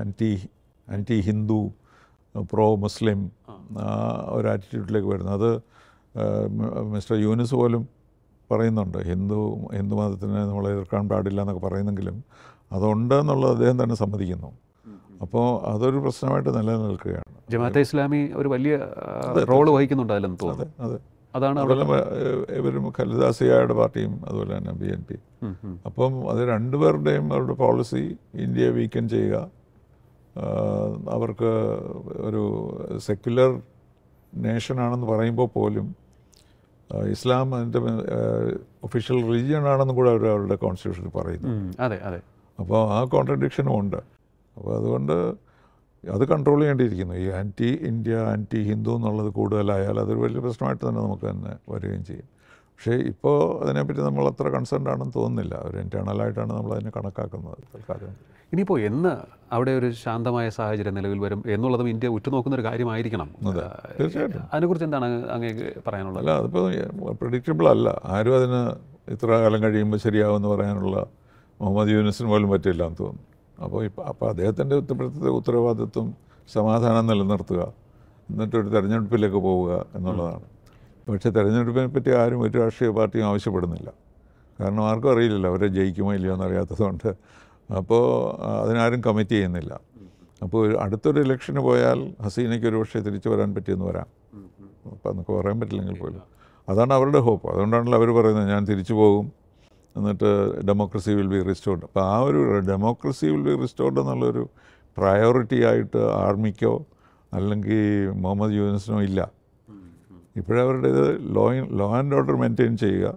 anti anti Hindu pro Muslim ഒരു ആറ്റിറ്റ്യൂഡിലേക്ക് വരുന്നത് അത് മിസ്റ്റർ യൂനിസ് പോലും പറയുന്നുണ്ട് ഹിന്ദു ഹിന്ദു മതത്തിനെ നമ്മൾ എതിർക്കാൻ പാടില്ല എന്നൊക്കെ പറയുന്നെങ്കിലും അതുണ്ട് എന്നുള്ളത് അദ്ദേഹം തന്നെ സമ്മതിക്കുന്നു അപ്പോൾ അതൊരു പ്രശ്നമായിട്ട് നിലനിൽക്കുകയാണ് ജമാഅത്തെ ഇസ്ലാമി ഒരു വലിയ റോൾ വഹിക്കുന്നുണ്ട് അതിലെന്ന് തോന്നുന്നു അതാണ് ഇവരും ഖലിദാസിയായുടെ പാർട്ടിയും അതുപോലെ തന്നെ ബി എൻ പി അപ്പം അത് രണ്ടുപേരുടെയും അവരുടെ പോളിസി ഇന്ത്യയെ വീക്കൻ ചെയ്യുക അവർക്ക് ഒരു സെക്യുലർ നേഷനാണെന്ന് പറയുമ്പോൾ പോലും ഇസ്ലാം അതിൻ്റെ ഒഫീഷ്യൽ റിലീജിയൻ ആണെന്നും കൂടെ അവർ അവരുടെ കോൺസ്റ്റിറ്റ്യൂഷനിൽ പറയുന്നു അതെ അതെ അപ്പോൾ ആ കോൺട്രഡിക്ഷനും ഉണ്ട് അപ്പോൾ അതുകൊണ്ട് അത് കൺട്രോൾ ചെയ്യേണ്ടിയിരിക്കുന്നു ഈ ആൻറ്റി ഇന്ത്യ ആൻറ്റി ഹിന്ദു എന്നുള്ളത് കൂടുതലായാൽ അതൊരു വലിയ പ്രശ്നമായിട്ട് തന്നെ നമുക്ക് തന്നെ വരികയും ചെയ്യും പക്ഷേ ഇപ്പോൾ അതിനെപ്പറ്റി നമ്മൾ അത്ര കൺസേൺ ആണെന്ന് തോന്നുന്നില്ല ഒരു ഇൻറ്റേണലായിട്ടാണ് നമ്മൾ അതിനെ കണക്കാക്കുന്നത് തൽക്കാലം ഇനിയിപ്പോൾ എന്ന് അവിടെ ഒരു ശാന്തമായ സാഹചര്യം നിലവിൽ വരും എന്നുള്ളതും ഇന്ത്യ ഉറ്റുനോക്കുന്ന ഒരു കാര്യമായിരിക്കണം തീർച്ചയായിട്ടും അതിനെക്കുറിച്ച് എന്താണ് അങ്ങേക്ക് പറയാനുള്ളത് അല്ല അതിപ്പോൾ പ്രഡിക്റ്റബിൾ അല്ല ആരും അതിന് ഇത്ര കാലം കഴിയുമ്പോൾ ശരിയാവുമെന്ന് പറയാനുള്ള മുഹമ്മദ് യൂനിസിന് പോലും പറ്റില്ല എന്ന് തോന്നുന്നു അപ്പോൾ ഇപ്പം അപ്പോൾ അദ്ദേഹത്തിൻ്റെ ഉത്തരത്തെ ഉത്തരവാദിത്വം സമാധാനം നിലനിർത്തുക എന്നിട്ടൊരു തെരഞ്ഞെടുപ്പിലേക്ക് പോവുക എന്നുള്ളതാണ് പക്ഷേ തെരഞ്ഞെടുപ്പിനെ പറ്റി ആരും ഒരു രാഷ്ട്രീയ പാർട്ടിയും ആവശ്യപ്പെടുന്നില്ല കാരണം ആർക്കും അറിയില്ലല്ലോ അവരെ ജയിക്കുമോ ഇല്ലയോ എന്നറിയാത്തതുകൊണ്ട് അപ്പോൾ അതിനാരും കമ്മിറ്റ് ചെയ്യുന്നില്ല അപ്പോൾ അടുത്തൊരു ഇലക്ഷന് പോയാൽ ഹസീനയ്ക്ക് ഒരു പക്ഷേ തിരിച്ചു വരാൻ പറ്റിയെന്ന് വരാം അപ്പം നമുക്ക് പറയാൻ പറ്റില്ലെങ്കിൽ പോലും അതാണ് അവരുടെ ഹോപ്പ് അതുകൊണ്ടാണല്ലോ അവർ പറയുന്നത് ഞാൻ തിരിച്ചു പോകും എന്നിട്ട് ഡെമോക്രസി വിൽ ബി റിസ്റ്റോർഡ് അപ്പോൾ ആ ഒരു ഡെമോക്രസി വിൽ ബി റിസ്റ്റോർഡ് എന്നുള്ളൊരു പ്രയോറിറ്റി ആയിട്ട് ആർമിക്കോ അല്ലെങ്കിൽ മുഹമ്മദ് യൂനിസിനോ ഇല്ല ഇപ്പോഴവരുടേത് law law and order maintain ചെയ്യുക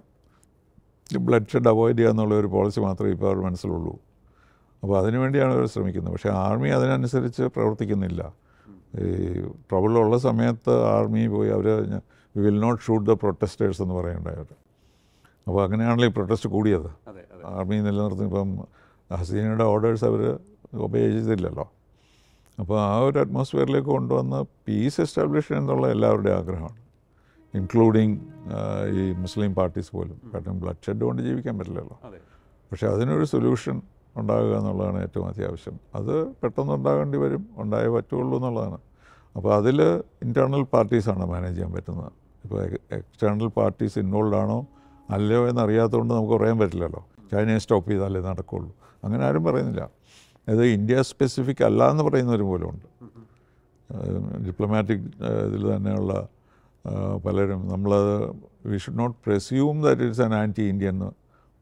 ബ്ലഡ് ഷെഡ് അവോയ്ഡ് ചെയ്യുക എന്നുള്ള ഒരു പോളിസി മാത്രമേ ഇപ്പോൾ അവർ മനസ്സിലുള്ളൂ അപ്പോൾ അതിനുവേണ്ടിയാണ് അവർ ശ്രമിക്കുന്നത് പക്ഷേ ആർമി അതിനനുസരിച്ച് പ്രവർത്തിക്കുന്നില്ല ഈ ട്രബിളുള്ള സമയത്ത് ആർമി പോയി അവർ will not shoot the protesters എന്ന് പറയുണ്ടായിട്ട് അപ്പോൾ അങ്ങനെയാണല്ലോ ഈ പ്രൊട്ടസ്റ്റ് കൂടിയത് ആർമി നിലനിർത്തി ഇപ്പം ഹസീനയുടെ ഓർഡേഴ്സ് അവർ ഒബേ ചെയ്തില്ലല്ലോ അപ്പോൾ ആ ഒരു അറ്റ്മോസ്ഫിയറിലേക്ക് കൊണ്ടുവന്ന് പീസ് എസ്റ്റാബ്ലിഷ് എന്നുള്ള എല്ലാവരുടെയും ആഗ്രഹമാണ് ഇൻക്ലൂഡിങ് ഈ മുസ്ലിം പാർട്ടീസ് പോലും കാരണം ബ്ലഡ് ഷെഡ് കൊണ്ട് ജീവിക്കാൻ പറ്റില്ലല്ലോ പക്ഷേ അതിനൊരു സൊല്യൂഷൻ ഉണ്ടാകുക എന്നുള്ളതാണ് ഏറ്റവും അത്യാവശ്യം അത് പെട്ടെന്ന് ഉണ്ടാകേണ്ടി വരും ഉണ്ടായേ പറ്റുള്ളൂ എന്നുള്ളതാണ് അപ്പോൾ അതിൽ ഇൻറ്റേർണൽ പാർട്ടീസാണ് മാനേജ് ചെയ്യാൻ പറ്റുന്നത് ഇപ്പോൾ എക്സ്റ്റേണൽ പാർട്ടീസ് ഇൻവോൾവ് ആണോ അല്ലയോ കൊണ്ട് നമുക്ക് പറയാൻ പറ്റില്ലല്ലോ ചൈനയെ സ്റ്റോപ്പ് ചെയ്താലേ നടക്കുള്ളൂ അങ്ങനെ ആരും പറയുന്നില്ല അത് ഇന്ത്യ സ്പെസിഫിക് അല്ല എന്ന് പറയുന്നവരും പോലും ഉണ്ട് ഡിപ്ലോമാറ്റിക് ഇതിൽ തന്നെയുള്ള പലരും നമ്മളത് we should not presume that it's an anti India എന്ന്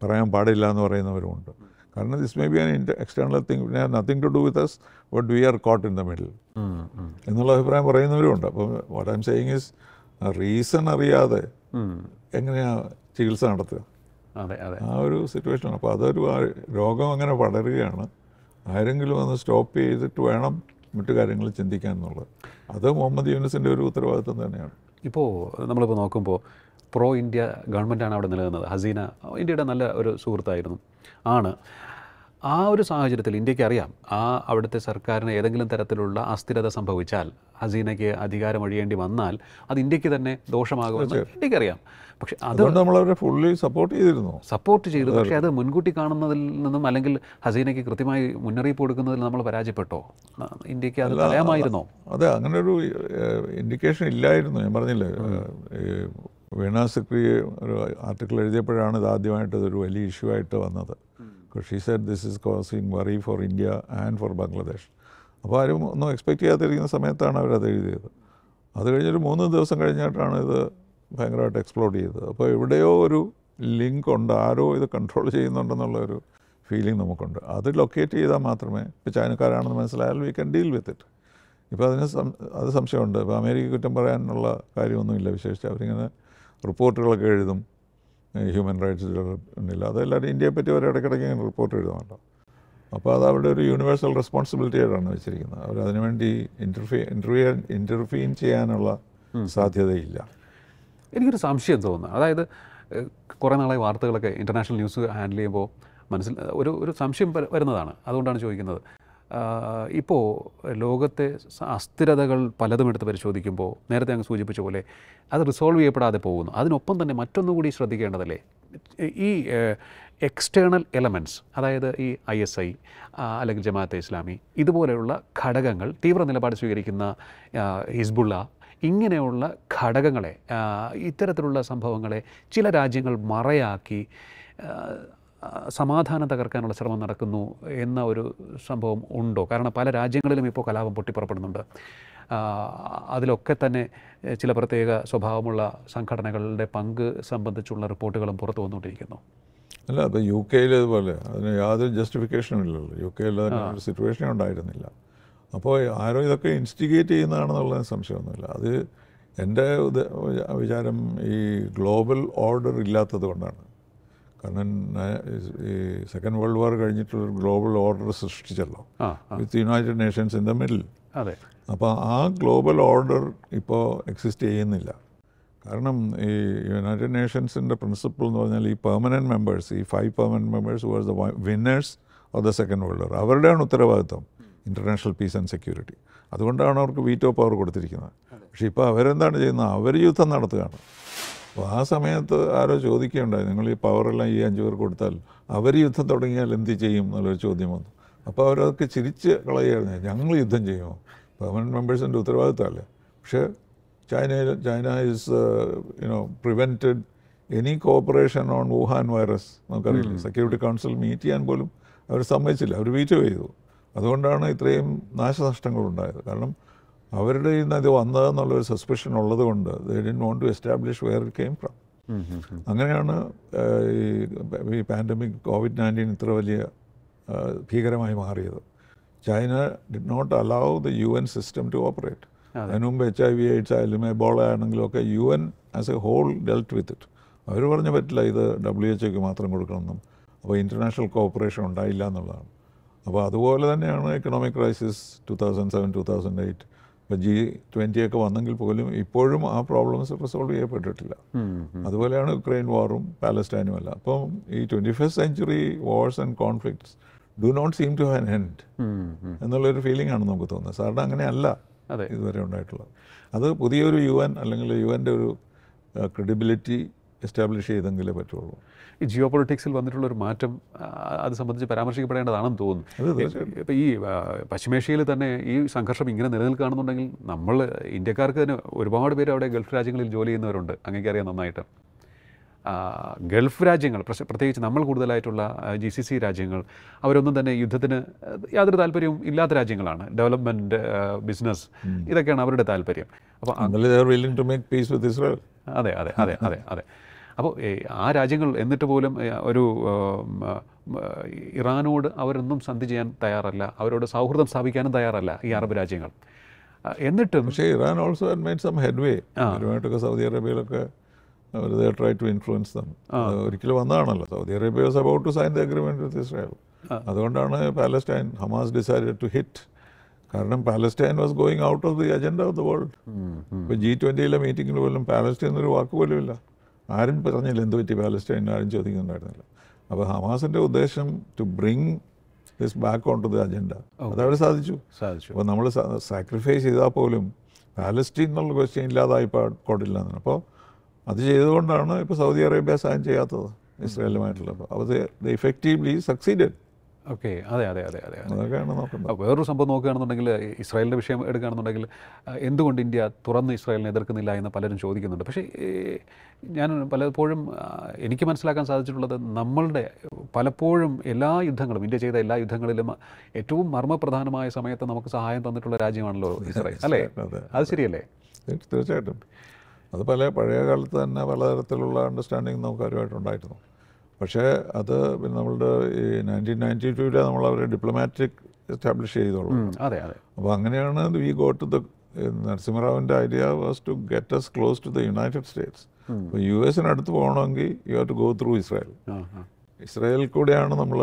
പറയാൻ പാടില്ല എന്ന് ഉണ്ട് കാരണം this may be an external thing പിന്നെ nothing to do with us but we are caught in the middle എന്നുള്ള അഭിപ്രായം പറയുന്നവരുണ്ട് അപ്പം what I'm saying is reason അറിയാതെ എങ്ങനെയാണ് ചികിത്സ നടത്തുക അതെ അതെ ആ ഒരു സിറ്റുവേഷനാണ് അപ്പോൾ അതൊരു രോഗം അങ്ങനെ പടരുകയാണ് ആരെങ്കിലും ഒന്ന് സ്റ്റോപ്പ് ചെയ്തിട്ട് വേണം മറ്റു കാര്യങ്ങൾ ചിന്തിക്കാൻ എന്നുള്ളത് അത് മുഹമ്മദ് യൂനിസിൻ്റെ ഒരു ഉത്തരവാദിത്വം തന്നെയാണ് ഇപ്പോൾ നമ്മളിപ്പോൾ നോക്കുമ്പോൾ പ്രോ ഇന്ത്യ ആണ് അവിടെ നിലനിന്നത് ഹസീന ഇന്ത്യയുടെ നല്ല ഒരു സുഹൃത്തായിരുന്നു ആണ് ആ ഒരു സാഹചര്യത്തിൽ ഇന്ത്യക്ക് അറിയാം ആ അവിടുത്തെ സർക്കാരിന് ഏതെങ്കിലും തരത്തിലുള്ള അസ്ഥിരത സംഭവിച്ചാൽ ഹസീനയ്ക്ക് അധികാരം ഒഴിയേണ്ടി വന്നാൽ അത് ഇന്ത്യക്ക് തന്നെ ദോഷമാകുമെന്ന് അറിയാം പക്ഷെ അതുകൊണ്ട് നമ്മൾ അവരെ ഫുള്ളി സപ്പോർട്ട് ചെയ്തിരുന്നു സപ്പോർട്ട് ചെയ്തു പക്ഷേ അത് മുൻകൂട്ടി കാണുന്നതിൽ നിന്നും അല്ലെങ്കിൽ ഹസീനയ്ക്ക് കൃത്യമായി മുന്നറിയിപ്പ് കൊടുക്കുന്നതിൽ നമ്മൾ പരാജയപ്പെട്ടോ ഇന്ത്യക്ക് അത് അറിയാമായിരുന്നോ അതെ അങ്ങനെ ഒരു ഇൻഡിക്കേഷൻ ഇല്ലായിരുന്നു ഞാൻ പറഞ്ഞില്ലേ വീണാ സിക്രി ഒരു ആർട്ടിക്കിൾ എഴുതിയപ്പോഴാണ് ഇത് ആദ്യമായിട്ട് ഇതൊരു വലിയ ഇഷ്യൂ ആയിട്ട് വന്നത് because she said this is causing worry for India and for Bangladesh. അപ്പോൾ ആരും ഒന്നും എക്സ്പെക്റ്റ് ചെയ്യാതിരിക്കുന്ന സമയത്താണ് അവരത് എഴുതിയത് അത് കഴിഞ്ഞൊരു മൂന്ന് ദിവസം കഴിഞ്ഞിട്ടാണ് ഇത് ഭയങ്കരമായിട്ട് എക്സ്പ്ലോഡ് ചെയ്തത് അപ്പോൾ എവിടെയോ ഒരു ലിങ്ക് ഉണ്ട് ആരോ ഇത് കൺട്രോൾ ചെയ്യുന്നുണ്ടെന്നുള്ളൊരു ഫീലിംഗ് നമുക്കുണ്ട് അത് ലൊക്കേറ്റ് ചെയ്താൽ മാത്രമേ ഇപ്പോൾ ചൈനക്കാരാണെന്ന് മനസ്സിലായാൽ we can deal with it ഇപ്പോൾ അതിന് അത് സംശയമുണ്ട് ഇപ്പോൾ അമേരിക്ക കുറ്റം പറയാനുള്ള കാര്യമൊന്നുമില്ല വിശേഷിച്ച് അവരിങ്ങനെ റിപ്പോർട്ടുകളൊക്കെ എഴുതും ഹ്യൂമൻ റൈറ്റ്സ് ഇല്ല അതെല്ലാവരും ഇന്ത്യയെ പറ്റി അവർ ഇടയ്ക്കിടയ്ക്ക് റിപ്പോർട്ട് എഴുതുന്നുണ്ട് അപ്പോൾ അത് അവിടെ ഒരു യൂണിവേഴ്സൽ റെസ്പോൺസിബിലിറ്റി ആയിട്ടാണ് വെച്ചിരിക്കുന്നത് അവർ അതിനുവേണ്ടി ഇൻ്റർഫിയ ഇൻ്റർവ്യൂ ഇൻ്റർഫീൻ ചെയ്യാനുള്ള സാധ്യതയില്ല എനിക്കൊരു സംശയം തോന്നുന്നു അതായത് കുറേ നാളായി വാർത്തകളൊക്കെ ഇൻ്റർനാഷണൽ ന്യൂസ് ഹാൻഡിൽ ചെയ്യുമ്പോൾ മനസ്സിൽ ഒരു ഒരു സംശയം വരുന്നതാണ് അതുകൊണ്ടാണ് ചോദിക്കുന്നത് ഇപ്പോൾ ലോകത്തെ അസ്ഥിരതകൾ പലതും എടുത്ത് പരിശോധിക്കുമ്പോൾ നേരത്തെ അങ്ങ് സൂചിപ്പിച്ച പോലെ അത് റിസോൾവ് ചെയ്യപ്പെടാതെ പോകുന്നു അതിനൊപ്പം തന്നെ മറ്റൊന്നുകൂടി ശ്രദ്ധിക്കേണ്ടതല്ലേ ഈ എക്സ്റ്റേണൽ എലമെൻറ്റ്സ് അതായത് ഈ ഐ എസ് ഐ അല്ലെങ്കിൽ ജമാഅത്തെ ഇസ്ലാമി ഇതുപോലെയുള്ള ഘടകങ്ങൾ തീവ്ര നിലപാട് സ്വീകരിക്കുന്ന ഹിസ്ബുള്ള ഇങ്ങനെയുള്ള ഘടകങ്ങളെ ഇത്തരത്തിലുള്ള സംഭവങ്ങളെ ചില രാജ്യങ്ങൾ മറയാക്കി സമാധാനം തകർക്കാനുള്ള ശ്രമം നടക്കുന്നു എന്ന ഒരു സംഭവം ഉണ്ടോ കാരണം പല രാജ്യങ്ങളിലും ഇപ്പോൾ കലാപം പൊട്ടിപ്പുറപ്പെടുന്നുണ്ട് അതിലൊക്കെ തന്നെ ചില പ്രത്യേക സ്വഭാവമുള്ള സംഘടനകളുടെ പങ്ക് സംബന്ധിച്ചുള്ള റിപ്പോർട്ടുകളും പുറത്തു വന്നുകൊണ്ടിരിക്കുന്നു അല്ല ഇപ്പോൾ യു കെയിൽ ഇതുപോലെ അതിന് യാതൊരു ജസ്റ്റിഫിക്കേഷനും ഇല്ലല്ലോ യു കെയിൽ അതിനൊരു സിറ്റുവേഷനേ ഉണ്ടായിരുന്നില്ല അപ്പോൾ ആരോ ഇതൊക്കെ ഇൻസ്റ്റിഗേറ്റ് ചെയ്യുന്നതാണെന്നുള്ള സംശയമൊന്നുമില്ല അത് എൻ്റെ വിചാരം ഈ ഗ്ലോബൽ ഓർഡർ ഇല്ലാത്തത് കൊണ്ടാണ് കാരണം ഈ സെക്കൻഡ് വേൾഡ് വാർ കഴിഞ്ഞിട്ടുള്ള ഗ്ലോബൽ ഓർഡർ സൃഷ്ടിച്ചല്ലോ with United Nations in the middle അതെ അപ്പോൾ ആ ഗ്ലോബൽ ഓർഡർ ഇപ്പോൾ എക്സിസ്റ്റ് ചെയ്യുന്നില്ല കാരണം ഈ യുണൈറ്റഡ് നേഷൻസിൻ്റെ പ്രിൻസിപ്പിൾ എന്ന് പറഞ്ഞാൽ ഈ പെർമനൻറ്റ് മെമ്പേഴ്സ് ഈ five permanent members were the winners of the second world war അവരുടെയാണ് ഉത്തരവാദിത്വം ഇൻ്റർനാഷണൽ പീസ് ആൻഡ് സെക്യൂരിറ്റി അതുകൊണ്ടാണ് അവർക്ക് വീറ്റോ പവർ കൊടുത്തിരിക്കുന്നത് പക്ഷേ ഇപ്പോൾ അവരെന്താണ് ചെയ്യുന്നത് അവർ യുദ്ധം നടത്തുകയാണ് അപ്പോൾ ആ സമയത്ത് ആരോ ചോദിക്കുകയുണ്ടായി നിങ്ങൾ ഈ പവറെല്ലാം ഈ അഞ്ചു പേർ കൊടുത്താൽ അവർ യുദ്ധം തുടങ്ങിയാൽ എന്ത് ചെയ്യും എന്നുള്ളൊരു ചോദ്യം വന്നു അപ്പോൾ അവരതൊക്കെ ചിരിച്ച് കളയായിരുന്നു ഞങ്ങൾ യുദ്ധം ചെയ്യുമോ പെർമനൻറ്റ് മെമ്പേഴ്സിൻ്റെ ഉത്തരവാദിത്തമല്ലേ പക്ഷേ China China is you know prevented any cooperation on Wuhan virus നമുക്കറിയില്ല സെക്യൂരിറ്റി കൗൺസിൽ മീറ്റ് ചെയ്യാൻ പോലും അവർ സമ്മതിച്ചില്ല അവർ വീറ്റ് ചെയ്തു അതുകൊണ്ടാണ് ഇത്രയും നാശനഷ്ടങ്ങളുണ്ടായത് കാരണം അവരുടെ അത് ഇത് ഒരു സസ്പെഷൻ ഉള്ളത് കൊണ്ട് won't to establish where it came from അങ്ങനെയാണ് ഈ പാൻഡമിക് കോവിഡ് നയൻറ്റീൻ ഇത്ര വലിയ ഭീകരമായി മാറിയത് China did not allow the U N system to operate അതിനു മുമ്പ് എച്ച് ഐ വി എയ്ഡ്സ് ആയാലും എബോള ആണെങ്കിലും ഒക്കെ U N as a whole dealt with it അവർ പറഞ്ഞു പറ്റില്ല ഇത് ഡബ്ല്യു എച്ച് ഒക്ക് മാത്രം കൊടുക്കണമെന്നും അപ്പോൾ ഇൻ്റർനാഷണൽ കോപ്പറേഷൻ ഉണ്ടായില്ല എന്നുള്ളതാണ് അപ്പോൾ അതുപോലെ തന്നെയാണ് economic crisis two thousand seven two thousand eight ഇപ്പം ജി ട്വൻ്റി ഒക്കെ വന്നെങ്കിൽ പോലും ഇപ്പോഴും ആ പ്രോബ്ലംസ് റിസോൾവ് ചെയ്യപ്പെട്ടിട്ടില്ല അതുപോലെയാണ് യുക്രൈൻ വാറും പാലസ്റ്റൈനും അല്ല അപ്പം ഈ twenty first century wars and conflicts do not seem to have an end എന്നുള്ളൊരു ഫീലിംഗ് ആണ് നമുക്ക് തോന്നുന്നത് സാറിന് അങ്ങനെയല്ല ഇതുവരെ ഉണ്ടായിട്ടുള്ളത് അത് പുതിയൊരു യു എൻ അല്ലെങ്കിൽ യു എൻ്റെ ഒരു ക്രെഡിബിലിറ്റി എസ്റ്റാബ്ലിഷ് ചെയ്തെങ്കിലേ പറ്റുള്ളൂ ഈ ജിയോ പൊളിറ്റിക്സിൽ വന്നിട്ടുള്ള ഒരു മാറ്റം അത് സംബന്ധിച്ച് പരാമർശിക്കപ്പെടേണ്ടതാണെന്ന് തോന്നുന്നു ഇപ്പം ഈ പശ്ചിമേഷ്യയിൽ തന്നെ ഈ സംഘർഷം ഇങ്ങനെ നിലനിൽക്കുകയാണെന്നുണ്ടെങ്കിൽ നമ്മൾ ഇന്ത്യക്കാർക്ക് തന്നെ ഒരുപാട് പേര് അവിടെ ഗൾഫ് രാജ്യങ്ങളിൽ ജോലി ചെയ്യുന്നവരുണ്ട് അറിയാം നന്നായിട്ട് ഗൾഫ് രാജ്യങ്ങൾ പ്രത്യേകിച്ച് നമ്മൾ കൂടുതലായിട്ടുള്ള ജി സി സി രാജ്യങ്ങൾ അവരൊന്നും തന്നെ യുദ്ധത്തിന് യാതൊരു താല്പര്യവും ഇല്ലാത്ത രാജ്യങ്ങളാണ് ഡെവലപ്മെൻറ്റ് ബിസിനസ് ഇതൊക്കെയാണ് അവരുടെ താല്പര്യം അപ്പോൾ അതെ അതെ അതെ അതെ അതെ അപ്പോൾ ആ രാജ്യങ്ങൾ എന്നിട്ട് പോലും ഒരു ഇറാനോട് അവരൊന്നും സന്ധി ചെയ്യാൻ തയ്യാറല്ല അവരോട് സൗഹൃദം സ്ഥാപിക്കാനും തയ്യാറല്ല ഈ അറബ് രാജ്യങ്ങൾ എന്നിട്ടും പക്ഷേ Iran also made some headway ആയിട്ടൊക്കെ സൗദി അറേബ്യയിലൊക്കെ they try to influence them ഒരിക്കലും വന്നതാണല്ലോ Saudi Arabia was about to sign the agreement with Israel അതുകൊണ്ടാണ് Palestine Hamas decide to hit കാരണം Palestine was going out of the agenda of the world ഇപ്പോൾ G ട്വൻറ്റിയിലെ മീറ്റിങ്ങിൽ പോലും Palestine ഒരു വാക്ക് പോലും ഇല്ല ആരും പറഞ്ഞില്ല എന്ത് പറ്റി പാലസ്റ്റൈൻ ആരും ചോദിക്കുന്നുണ്ടായിരുന്നില്ല അപ്പോൾ ഹമാസിൻ്റെ ഉദ്ദേശം to bring this back on to the agenda അതവിടെ സാധിച്ചു സാധിച്ചു അപ്പോൾ നമ്മൾ സാക്രിഫൈസ് ചെയ്താൽ പോലും പാലസ്റ്റീൻ എന്നുള്ള ക്വസ്റ്റ്യൻ ഇല്ലാതായി പാടില്ല എന്നാണ് അപ്പോൾ അത് ചെയ്തുകൊണ്ടാണ് ഇപ്പോൾ സൗദി അറേബ്യ സഹായം ചെയ്യാത്തത് ഇസ്രായേലുമായിട്ടുള്ളത് അപ്പോൾ അത് ദ ഇഫക്റ്റീവ്ലി സക്സീഡഡ് ഓക്കെ അതെ അതെ അതെ അതെ അതൊക്കെയാണ് നോക്കുന്നത് വേറൊരു സംഭവം നോക്കുകയാണെന്നുണ്ടെങ്കിൽ ഇസ്രായേലിൻ്റെ വിഷയം എടുക്കുകയാണെന്നുണ്ടെങ്കിൽ എന്തുകൊണ്ട് ഇന്ത്യ തുറന്ന് ഇസ്രായേലിനെ എതിർക്കുന്നില്ല എന്ന് പലരും ചോദിക്കുന്നുണ്ട് പക്ഷേ ഞാൻ പലപ്പോഴും എനിക്ക് മനസ്സിലാക്കാൻ സാധിച്ചിട്ടുള്ളത് നമ്മളുടെ പലപ്പോഴും എല്ലാ യുദ്ധങ്ങളും ഇന്ത്യ ചെയ്ത എല്ലാ യുദ്ധങ്ങളിലും ഏറ്റവും മർമ്മപ്രധാനമായ സമയത്ത് നമുക്ക് സഹായം തന്നിട്ടുള്ള രാജ്യമാണല്ലോ ഇസ്രായേൽ അല്ലേ അത് ശരിയല്ലേ തീർച്ചയായിട്ടും അത് പല പഴയ കാലത്ത് തന്നെ പലതരത്തിലുള്ള അണ്ടർസ്റ്റാൻഡിങ് നമുക്ക് അവരുമായിട്ടുണ്ടായിരുന്നു പക്ഷേ അത് പിന്നെ നമ്മളുടെ ഈ നയൻറ്റീൻ നയൻറ്റി ടൂവിൽ നമ്മൾ അവരെ ഡിപ്ലോമാറ്റിക് എസ്റ്റാബ്ലിഷ് ചെയ്തോളൂ അതെ അതെ അപ്പോൾ അങ്ങനെയാണ് വി ഗോട്ട് ദ നരസിംഹറാവിൻ്റെ idea was to get us close to the United States അപ്പോൾ യു എസിന് അടുത്ത് പോകണമെങ്കിൽ you have to go through Israel Israel കൂടെയാണ് നമ്മൾ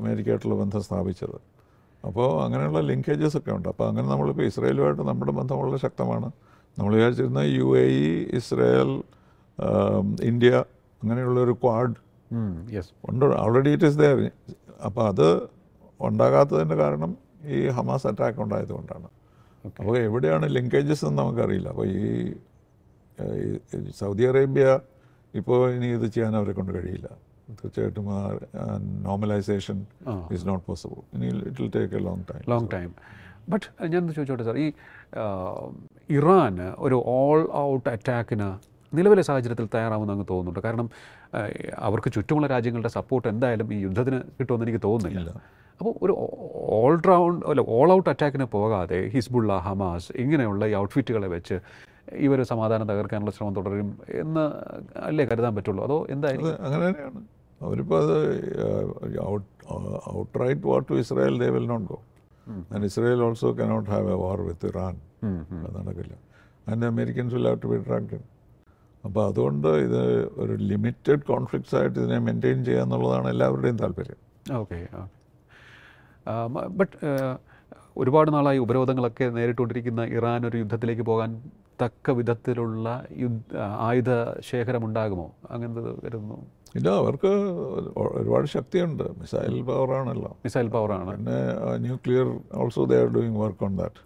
അമേരിക്കയായിട്ടുള്ള ബന്ധം സ്ഥാപിച്ചത് അപ്പോൾ അങ്ങനെയുള്ള ലിങ്കേജസ് ഒക്കെ ഉണ്ട് അപ്പോൾ അങ്ങനെ നമ്മളിപ്പോൾ ഇസ്രായേലുമായിട്ട് നമ്മുടെ ബന്ധം വളരെ ശക്തമാണ് നമ്മൾ വിചാരിച്ചിരുന്ന U A E Israel India e, അങ്ങനെയുള്ള ഒരു ക്വാഡ് ഉണ്ട് ഓൾറെഡി ഇറ്റ് ഇസ് ദയർ അപ്പം അത് ഉണ്ടാകാത്തതിൻ്റെ കാരണം ഈ ഹമാസ് അറ്റാക്ക് ഉണ്ടായത് കൊണ്ടാണ് അപ്പോൾ എവിടെയാണ് ലിങ്കേജസ് എന്ന് നമുക്കറിയില്ല അപ്പോൾ ഈ സൗദി അറേബ്യ ഇപ്പോൾ ഇനി ഇത് ചെയ്യാൻ അവരെ കൊണ്ട് കഴിയില്ല തീർച്ചയായിട്ടും നോർമലൈസേഷൻ ഇസ് നോട്ട് പോസിബിൾ ഇനി it will take a long time long time but ഞാനൊന്ന് ചോദിച്ചോട്ടെ സാർ ഈ ഇറാന് ഒരു ഓൾ ഔട്ട് അറ്റാക്കിന് നിലവിലെ സാഹചര്യത്തിൽ തയ്യാറാവുമെന്ന് അങ്ങ് തോന്നുന്നുണ്ട് കാരണം അവർക്ക് ചുറ്റുമുള്ള രാജ്യങ്ങളുടെ സപ്പോർട്ട് എന്തായാലും ഈ യുദ്ധത്തിന് കിട്ടുമെന്ന് എനിക്ക് തോന്നുന്നില്ല അപ്പോൾ ഒരു ഓൾ റൗണ്ട് അല്ല ഓൾ ഔട്ട് അറ്റാക്കിന് പോകാതെ ഹിസ്ബുള്ള ഹമാസ് ഇങ്ങനെയുള്ള ഈ ഔട്ട്ഫിറ്റുകളെ വെച്ച് ഇവർ സമാധാനം തകർക്കാനുള്ള ശ്രമം തുടരും എന്ന് അല്ലേ കരുതാൻ പറ്റുള്ളൂ അതോ എന്തായാലും അങ്ങനെ തന്നെയാണ് അവരിപ്പോൾ അത് outright war to Israel they will not go and Israel also cannot have a war with Iran നടക്കില്ല and Americans will have to be അപ്പോൾ അതുകൊണ്ട് ഇത് ഒരു ലിമിറ്റഡ് കോൺഫ്ലിക്ട്സ് ആയിട്ട് ഇതിനെ മെയിൻറ്റെയിൻ ചെയ്യുക എന്നുള്ളതാണ് എല്ലാവരുടെയും താല്പര്യം ഓക്കെ ബട്ട് ഒരുപാട് നാളായി ഉപരോധങ്ങളൊക്കെ നേരിട്ടുകൊണ്ടിരിക്കുന്ന ഇറാൻ ഒരു യുദ്ധത്തിലേക്ക് പോകാൻ തക്ക വിധത്തിലുള്ള യുദ്ധ ആയുധ ഉണ്ടാകുമോ അങ്ങനത്തെ വരുന്നു ഇല്ല അവർക്ക് ഒരുപാട് ശക്തിയുണ്ട് മിസൈൽ പവറാണല്ലോ മിസൈൽ പവറാണ് പിന്നെ nuclear also they are doing work on that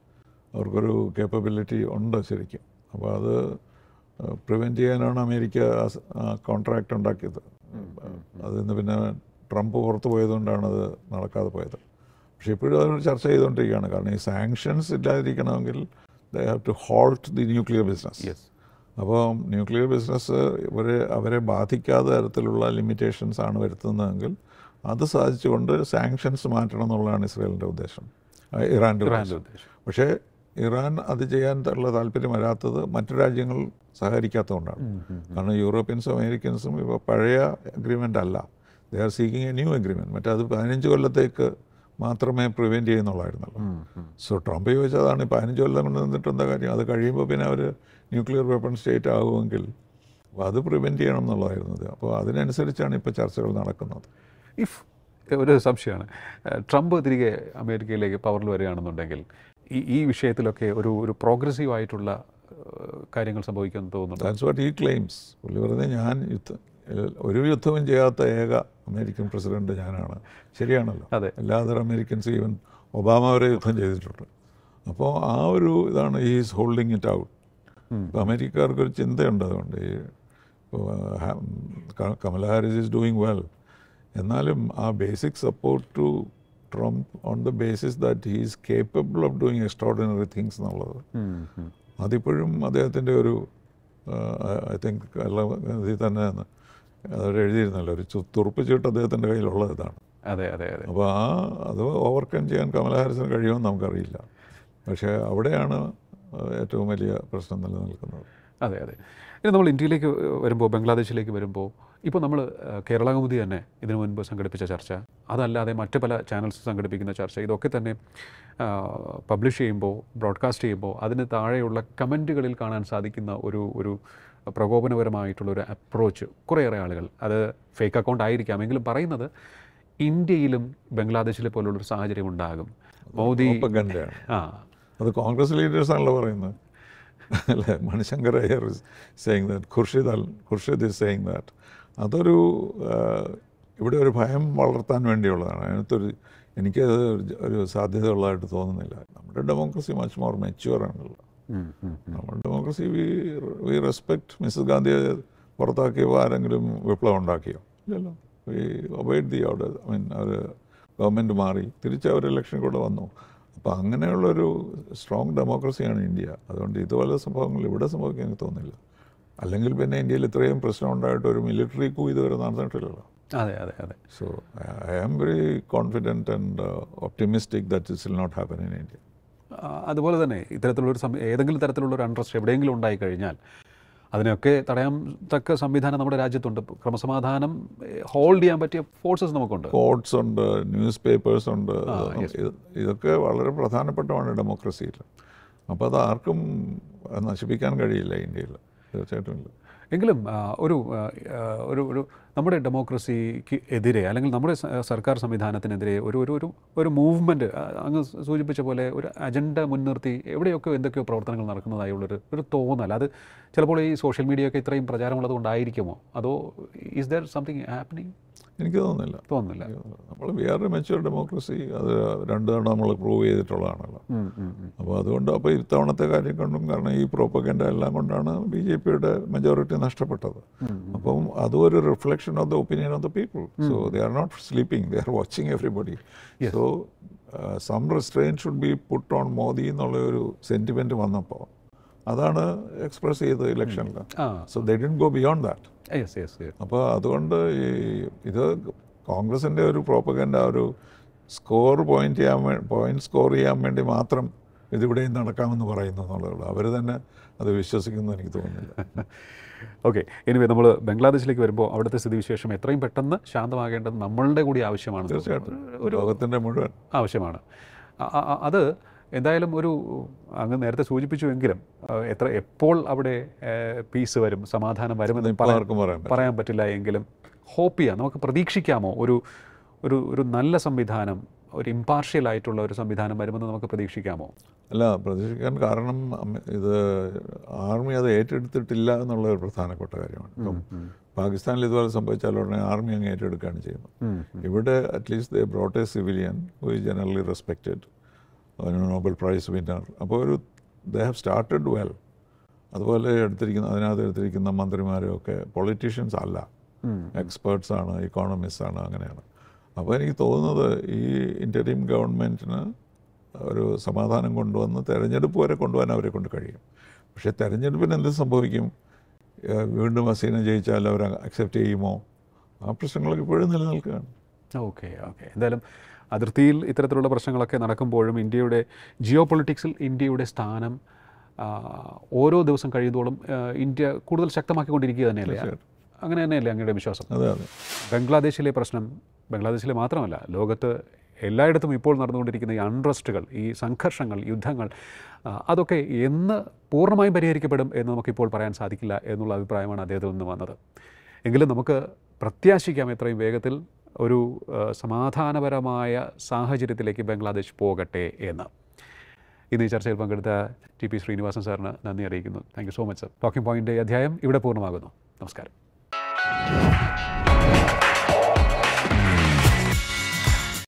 അവർക്കൊരു കേപ്പബിലിറ്റി ഉണ്ട് ശരിക്കും അപ്പോൾ അത് പ്രിവെൻറ്റ് ചെയ്യാനാണ് അമേരിക്ക കോൺട്രാക്റ്റ് ഉണ്ടാക്കിയത് അതിൽ നിന്ന് പിന്നെ ട്രംപ് പുറത്തു പോയതുകൊണ്ടാണ് അത് നടക്കാതെ പോയത് പക്ഷേ ഇപ്പോഴും അതിനോട് ചർച്ച ചെയ്തുകൊണ്ടിരിക്കുകയാണ് കാരണം ഈ സാങ്ഷൻസ് ഇല്ലാതിരിക്കണമെങ്കിൽ the have to halt the nuclear business അപ്പോൾ ന്യൂക്ലിയർ ബിസിനസ് ഇവർ അവരെ ബാധിക്കാത്ത തരത്തിലുള്ള ലിമിറ്റേഷൻസ് ആണ് വരുത്തുന്നതെങ്കിൽ അത് സാധിച്ചുകൊണ്ട് സാങ്ഷൻസ് മാറ്റണം എന്നുള്ളതാണ് ഇസ്രയേലിൻ്റെ ഉദ്ദേശം ഇറാൻ്റെ ഉദ്ദേശം പക്ഷേ ഇറാൻ അത് ചെയ്യാൻ ഉള്ള താല്പര്യം വരാത്തത് മറ്റു രാജ്യങ്ങൾ സഹകരിക്കാത്തതുകൊണ്ടാണ് കാരണം യൂറോപ്യൻസും അമേരിക്കൻസും ഇപ്പോൾ പഴയ അഗ്രിമെൻ്റ് അല്ല they are seeking a new agreement മറ്റേ അത് പതിനഞ്ച് കൊല്ലത്തേക്ക് മാത്രമേ പ്രിവെൻറ്റ് ചെയ്യുന്നുള്ളായിരുന്നുള്ളൂ സോ ട്രംപ് ചോദിച്ചതാണ് പതിനഞ്ച് കൊല്ലം കൊണ്ട് നിന്നിട്ടെന്താ കാര്യം അത് കഴിയുമ്പോൾ പിന്നെ അവർ ന്യൂക്ലിയർ വെപ്പൺ സ്റ്റേറ്റ് ആകുമെങ്കിൽ അപ്പോൾ അത് പ്രിവെൻറ്റ് ചെയ്യണം എന്നുള്ളതായിരുന്നത് അപ്പോൾ അതിനനുസരിച്ചാണ് ഇപ്പോൾ ചർച്ചകൾ നടക്കുന്നത് ഇഫ് ഒരു സംശയമാണ് ട്രംപ് തിരികെ അമേരിക്കയിലേക്ക് പവറിൽ വരികയാണെന്നുണ്ടെങ്കിൽ ഈ ഈ വിഷയത്തിലൊക്കെ ഒരു ഒരു പ്രോഗ്രസീവ് ആയിട്ടുള്ള കാര്യങ്ങൾ സംഭവിക്കുമെന്ന് തോന്നുന്നു ദാറ്റ്സ് വാട്ട് ഈ ക്ലെയിംസ് പുള്ളി പറഞ്ഞാൽ ഞാൻ യുദ്ധം ഒരു യുദ്ധവും ചെയ്യാത്ത ഏക അമേരിക്കൻ പ്രസിഡന്റ് ഞാനാണ് ശരിയാണല്ലോ അല്ലാതെ അമേരിക്കൻസ് ഈവൻ ഒബാമ വരെ യുദ്ധം ചെയ്തിട്ടുണ്ട് അപ്പോൾ ആ ഒരു ഇതാണ് ഈസ് ഹോൾഡിങ് ഇറ്റ് ഔട്ട് ഇപ്പോൾ ഒരു ചിന്തയുണ്ട് അതുകൊണ്ട് ഈ Kamala Harris is doing well എന്നാലും ആ basic support to Trump on the basis that he's capable of doing extraordinary things എന്നുള്ളത് അതിപ്പോഴും അദ്ദേഹത്തിൻ്റെ ഒരു ഐ തിങ്ക് എല്ലാം ഇതിൽ തന്നെ അവർ എഴുതിയിരുന്നല്ലോ ഒരു തുറുപ്പ് ചീട്ട് അദ്ദേഹത്തിൻ്റെ കയ്യിലുള്ള ഇതാണ് അതെ അതെ അതെ അപ്പോൾ ആ അത് ഓവർകം ചെയ്യാൻ കമലഹാരിസിന് കഴിയുമെന്ന് നമുക്കറിയില്ല പക്ഷേ അവിടെയാണ് ഏറ്റവും വലിയ പ്രശ്നം നിലനിൽക്കുന്നത് അതെ അതെ ഇനി നമ്മൾ ഇന്ത്യയിലേക്ക് വരുമ്പോൾ ബംഗ്ലാദേശിലേക്ക് വരുമ്പോൾ ഇപ്പോൾ നമ്മൾ കേരളകൗമുദി തന്നെ ഇതിനു മുൻപ് സംഘടിപ്പിച്ച ചർച്ച അതല്ലാതെ മറ്റ് പല ചാനൽസ് സംഘടിപ്പിക്കുന്ന ചർച്ച ഇതൊക്കെ തന്നെ പബ്ലിഷ് ചെയ്യുമ്പോൾ ബ്രോഡ്കാസ്റ്റ് ചെയ്യുമ്പോൾ അതിന് താഴെയുള്ള കമൻറ്റുകളിൽ കാണാൻ സാധിക്കുന്ന ഒരു ഒരു പ്രകോപനപരമായിട്ടുള്ളൊരു അപ്രോച്ച് കുറേയേറെ ആളുകൾ അത് ഫേക്ക് അക്കൗണ്ട് ആയിരിക്കാം എങ്കിലും പറയുന്നത് ഇന്ത്യയിലും ബംഗ്ലാദേശിലെ പോലുള്ളൊരു സാഹചര്യം ഉണ്ടാകും മോദി ആ അത് കോൺഗ്രസ് ലീഡേഴ്സാണല്ലോ പറയുന്നത് അല്ലേ മണിശങ്കർ അയ്യർ സെയിങ് ദാറ്റ് ഖുർഷിദ് അൽ ഖുർഷിദ് ഇസ് സെയിങ് ദാറ്റ് അതൊരു ഇവിടെ ഒരു ഭയം വളർത്താൻ വേണ്ടിയുള്ളതാണ് അതിനകത്തൊരു എനിക്കത് ഒരു സാധ്യതയുള്ളതായിട്ട് തോന്നുന്നില്ല നമ്മുടെ ഡെമോക്രസി മച്ച് മോർ മെച്യൂർ ആണല്ലോ നമ്മുടെ democracy we we respect Mrs ഗാന്ധിയെ പുറത്താക്കിയോ ആരെങ്കിലും വിപ്ലവം ഉണ്ടാക്കിയോ ഇല്ലല്ലോ we obeyed the order I mean അവർ ഗവൺമെൻറ് മാറി തിരിച്ച് അവർ ഇലക്ഷൻ കൂടെ വന്നു അപ്പോൾ അങ്ങനെയുള്ളൊരു സ്ട്രോങ് ഡെമോക്രസിയാണ് ഇന്ത്യ അതുകൊണ്ട് ഇതുപോലെ സംഭവങ്ങൾ ഇവിടെ സംഭവിക്കാൻ എനിക്ക് തോന്നുന്നില്ല അല്ലെങ്കിൽ പിന്നെ ഇന്ത്യയിൽ ഇത്രയും പ്രശ്നം ഉണ്ടായിട്ട് ഒരു മിലിറ്ററി കൂ ഇതുവരെ നടന്നിട്ടില്ലല്ലോ അതെ അതെ അതെ so I am very confident and optimistic that it will not happen in India അതുപോലെ തന്നെ ഇത്തരത്തിലുള്ളൊരു സം ഏതെങ്കിലും തരത്തിലുള്ള ഒരു അൺട്രസ്റ്റ് എവിടെയെങ്കിലും ഉണ്ടായി കഴിഞ്ഞാൽ അതിനൊക്കെ തടയാൻ തക്ക സംവിധാനം നമ്മുടെ രാജ്യത്തുണ്ട് ക്രമസമാധാനം ഹോൾഡ് ചെയ്യാൻ പറ്റിയ ഫോഴ്സസ് നമുക്കുണ്ട് കോർട്സ് ഉണ്ട് ന്യൂസ് പേപ്പേഴ്സ് ഉണ്ട് ഇതൊക്കെ വളരെ പ്രധാനപ്പെട്ടതാണ് ഡെമോക്രസിയിൽ അപ്പോൾ അത് ആർക്കും നശിപ്പിക്കാൻ കഴിയില്ല ഇന്ത്യയിൽ തീർച്ചയായിട്ടും ഇല്ല എങ്കിലും ഒരു ഒരു ഒരു നമ്മുടെ ഡെമോക്രസിക്ക് എതിരെ അല്ലെങ്കിൽ നമ്മുടെ സർക്കാർ സംവിധാനത്തിനെതിരെ ഒരു ഒരു ഒരു ഒരു മൂവ്മെൻറ്റ് അങ്ങ് സൂചിപ്പിച്ച പോലെ ഒരു അജണ്ട മുൻനിർത്തി എവിടെയൊക്കെ എന്തൊക്കെയോ പ്രവർത്തനങ്ങൾ നടക്കുന്നതായുള്ളൊരു ഒരു തോന്നൽ അത് ചിലപ്പോൾ ഈ സോഷ്യൽ മീഡിയയൊക്കെ ഇത്രയും പ്രചാരമുള്ളത് കൊണ്ടായിരിക്കുമോ അതോ ഈസ് ദർ സംതിങ് ഹാപ്പനിങ് എനിക്ക് തോന്നുന്നില്ല തോന്നുന്നില്ല നമ്മൾ വേറെ ആർ ഡെമോക്രസി അത് രണ്ട് തവണ നമ്മൾ പ്രൂവ് ചെയ്തിട്ടുള്ളതാണല്ലോ അപ്പോൾ അതുകൊണ്ട് അപ്പോൾ ഇത്തവണത്തെ കാര്യം കൊണ്ടും കാരണം ഈ പ്രോപ്പഗൻഡ എല്ലാം കൊണ്ടാണ് ബി ജെ പിയുടെ മെജോറിറ്റി നഷ്ടപ്പെട്ടത് അപ്പം അതും ഒരു reflection of the opinion of the people so they are not sleeping they are watching everybody so some restrain should be put on Modi എന്നുള്ള ഒരു സെൻറ്റിമെൻറ്റ് വന്നപ്പോൾ അതാണ് എക്സ്പ്രസ് ചെയ്തത് ഇലക്ഷനിൽ so they didn't go beyond that അപ്പോൾ അതുകൊണ്ട് ഈ ഇത് കോൺഗ്രസിൻ്റെ ഒരു ആ ഒരു സ്കോർ പോയിന്റ് ചെയ്യാൻ പോയിന്റ് സ്കോർ ചെയ്യാൻ വേണ്ടി മാത്രം ഇതിവിടെയും നടക്കാമെന്ന് പറയുന്നു എന്നുള്ളതാണ് അവർ തന്നെ അത് വിശ്വസിക്കുന്നു എനിക്ക് തോന്നുന്നില്ല ഓക്കെ എനിവേ നമ്മൾ ബംഗ്ലാദേശിലേക്ക് വരുമ്പോൾ അവിടുത്തെ സ്ഥിതിവിശേഷം എത്രയും പെട്ടെന്ന് ശാന്തമാകേണ്ടത് നമ്മളുടെ കൂടി ആവശ്യമാണ് തീർച്ചയായിട്ടും ലോകത്തിൻ്റെ മുഴുവൻ ആവശ്യമാണ് അത് എന്തായാലും ഒരു അങ്ങ് നേരത്തെ സൂചിപ്പിച്ചുവെങ്കിലും എത്ര എപ്പോൾ അവിടെ പീസ് വരും സമാധാനം വരുമെന്ന് പറയാൻ പറ്റില്ല എങ്കിലും ഹോപ്പ് ചെയ്യാം നമുക്ക് പ്രതീക്ഷിക്കാമോ ഒരു ഒരു ഒരു നല്ല സംവിധാനം ഒരു ഇമ്പാർഷ്യൽ ആയിട്ടുള്ള ഒരു സംവിധാനം വരുമെന്ന് നമുക്ക് പ്രതീക്ഷിക്കാമോ അല്ല പ്രതീക്ഷിക്കാൻ കാരണം ഇത് ആർമി അത് ഏറ്റെടുത്തിട്ടില്ല എന്നുള്ള ഒരു പ്രധാനപ്പെട്ട കാര്യമാണ് പാകിസ്ഥാനിൽ ഇതുപോലെ സംഭവിച്ചാൽ ഉടനെ ആർമി അങ്ങ് ഏറ്റെടുക്കുകയാണ് ചെയ്യുന്നത് ഇവിടെ at least the brought a civilian who is generally respected അതിന് നോബൽ പ്രൈസ് വിന്നർ അപ്പോൾ ഒരു ദേ ഹാവ് സ്റ്റാർട്ടഡ് വെൽ അതുപോലെ എടുത്തിരിക്കുന്ന അതിനകത്ത് എടുത്തിരിക്കുന്ന മന്ത്രിമാരൊക്കെ പൊളിറ്റീഷ്യൻസ് അല്ല എക്സ്പേർട്സ് ആണ് ഇക്കോണമിസ്റ്റ് ആണ് അങ്ങനെയാണ് അപ്പോൾ എനിക്ക് തോന്നുന്നത് ഈ ഇൻ്റരീം ഗവൺമെൻറ്റിന് ഒരു സമാധാനം കൊണ്ടുവന്ന് തെരഞ്ഞെടുപ്പ് വരെ കൊണ്ടുപോകാൻ അവരെ കൊണ്ട് കഴിയും പക്ഷേ തെരഞ്ഞെടുപ്പിന് എന്ത് സംഭവിക്കും വീണ്ടും അസീന ജയിച്ചാൽ അവർ അക്സെപ്റ്റ് ചെയ്യുമോ ആ പ്രശ്നങ്ങളൊക്കെ ഇപ്പോഴും നിലനിൽക്കുകയാണ് ഓക്കെ ഓക്കെ എന്തായാലും അതിർത്തിയിൽ ഇത്തരത്തിലുള്ള പ്രശ്നങ്ങളൊക്കെ നടക്കുമ്പോഴും ഇന്ത്യയുടെ ജിയോ പൊളിറ്റിക്സിൽ ഇന്ത്യയുടെ സ്ഥാനം ഓരോ ദിവസം കഴിയുമ്പോഴും ഇന്ത്യ കൂടുതൽ ശക്തമാക്കിക്കൊണ്ടിരിക്കുക തന്നെയല്ലേ അങ്ങനെ തന്നെയല്ലേ അങ്ങയുടെ വിശ്വാസം ബംഗ്ലാദേശിലെ പ്രശ്നം ബംഗ്ലാദേശിലെ മാത്രമല്ല ലോകത്ത് എല്ലായിടത്തും ഇപ്പോൾ നടന്നുകൊണ്ടിരിക്കുന്ന ഈ അൺട്രസ്റ്റുകൾ ഈ സംഘർഷങ്ങൾ യുദ്ധങ്ങൾ അതൊക്കെ എന്ന് പൂർണ്ണമായും പരിഹരിക്കപ്പെടും എന്ന് നമുക്കിപ്പോൾ പറയാൻ സാധിക്കില്ല എന്നുള്ള അഭിപ്രായമാണ് അദ്ദേഹത്തിൽ നിന്ന് വന്നത് എങ്കിലും നമുക്ക് പ്രത്യാശിക്കാം എത്രയും വേഗത്തിൽ ഒരു സമാധാനപരമായ സാഹചര്യത്തിലേക്ക് ബംഗ്ലാദേശ് പോകട്ടെ എന്ന് ഇന്ന് ഈ ചർച്ചയിൽ പങ്കെടുത്ത ടി പി ശ്രീനിവാസൻ സാറിന് നന്ദി അറിയിക്കുന്നു thank you so much sir talking point അധ്യായം ഇവിടെ പൂർണ്ണമാകുന്നു നമസ്കാരം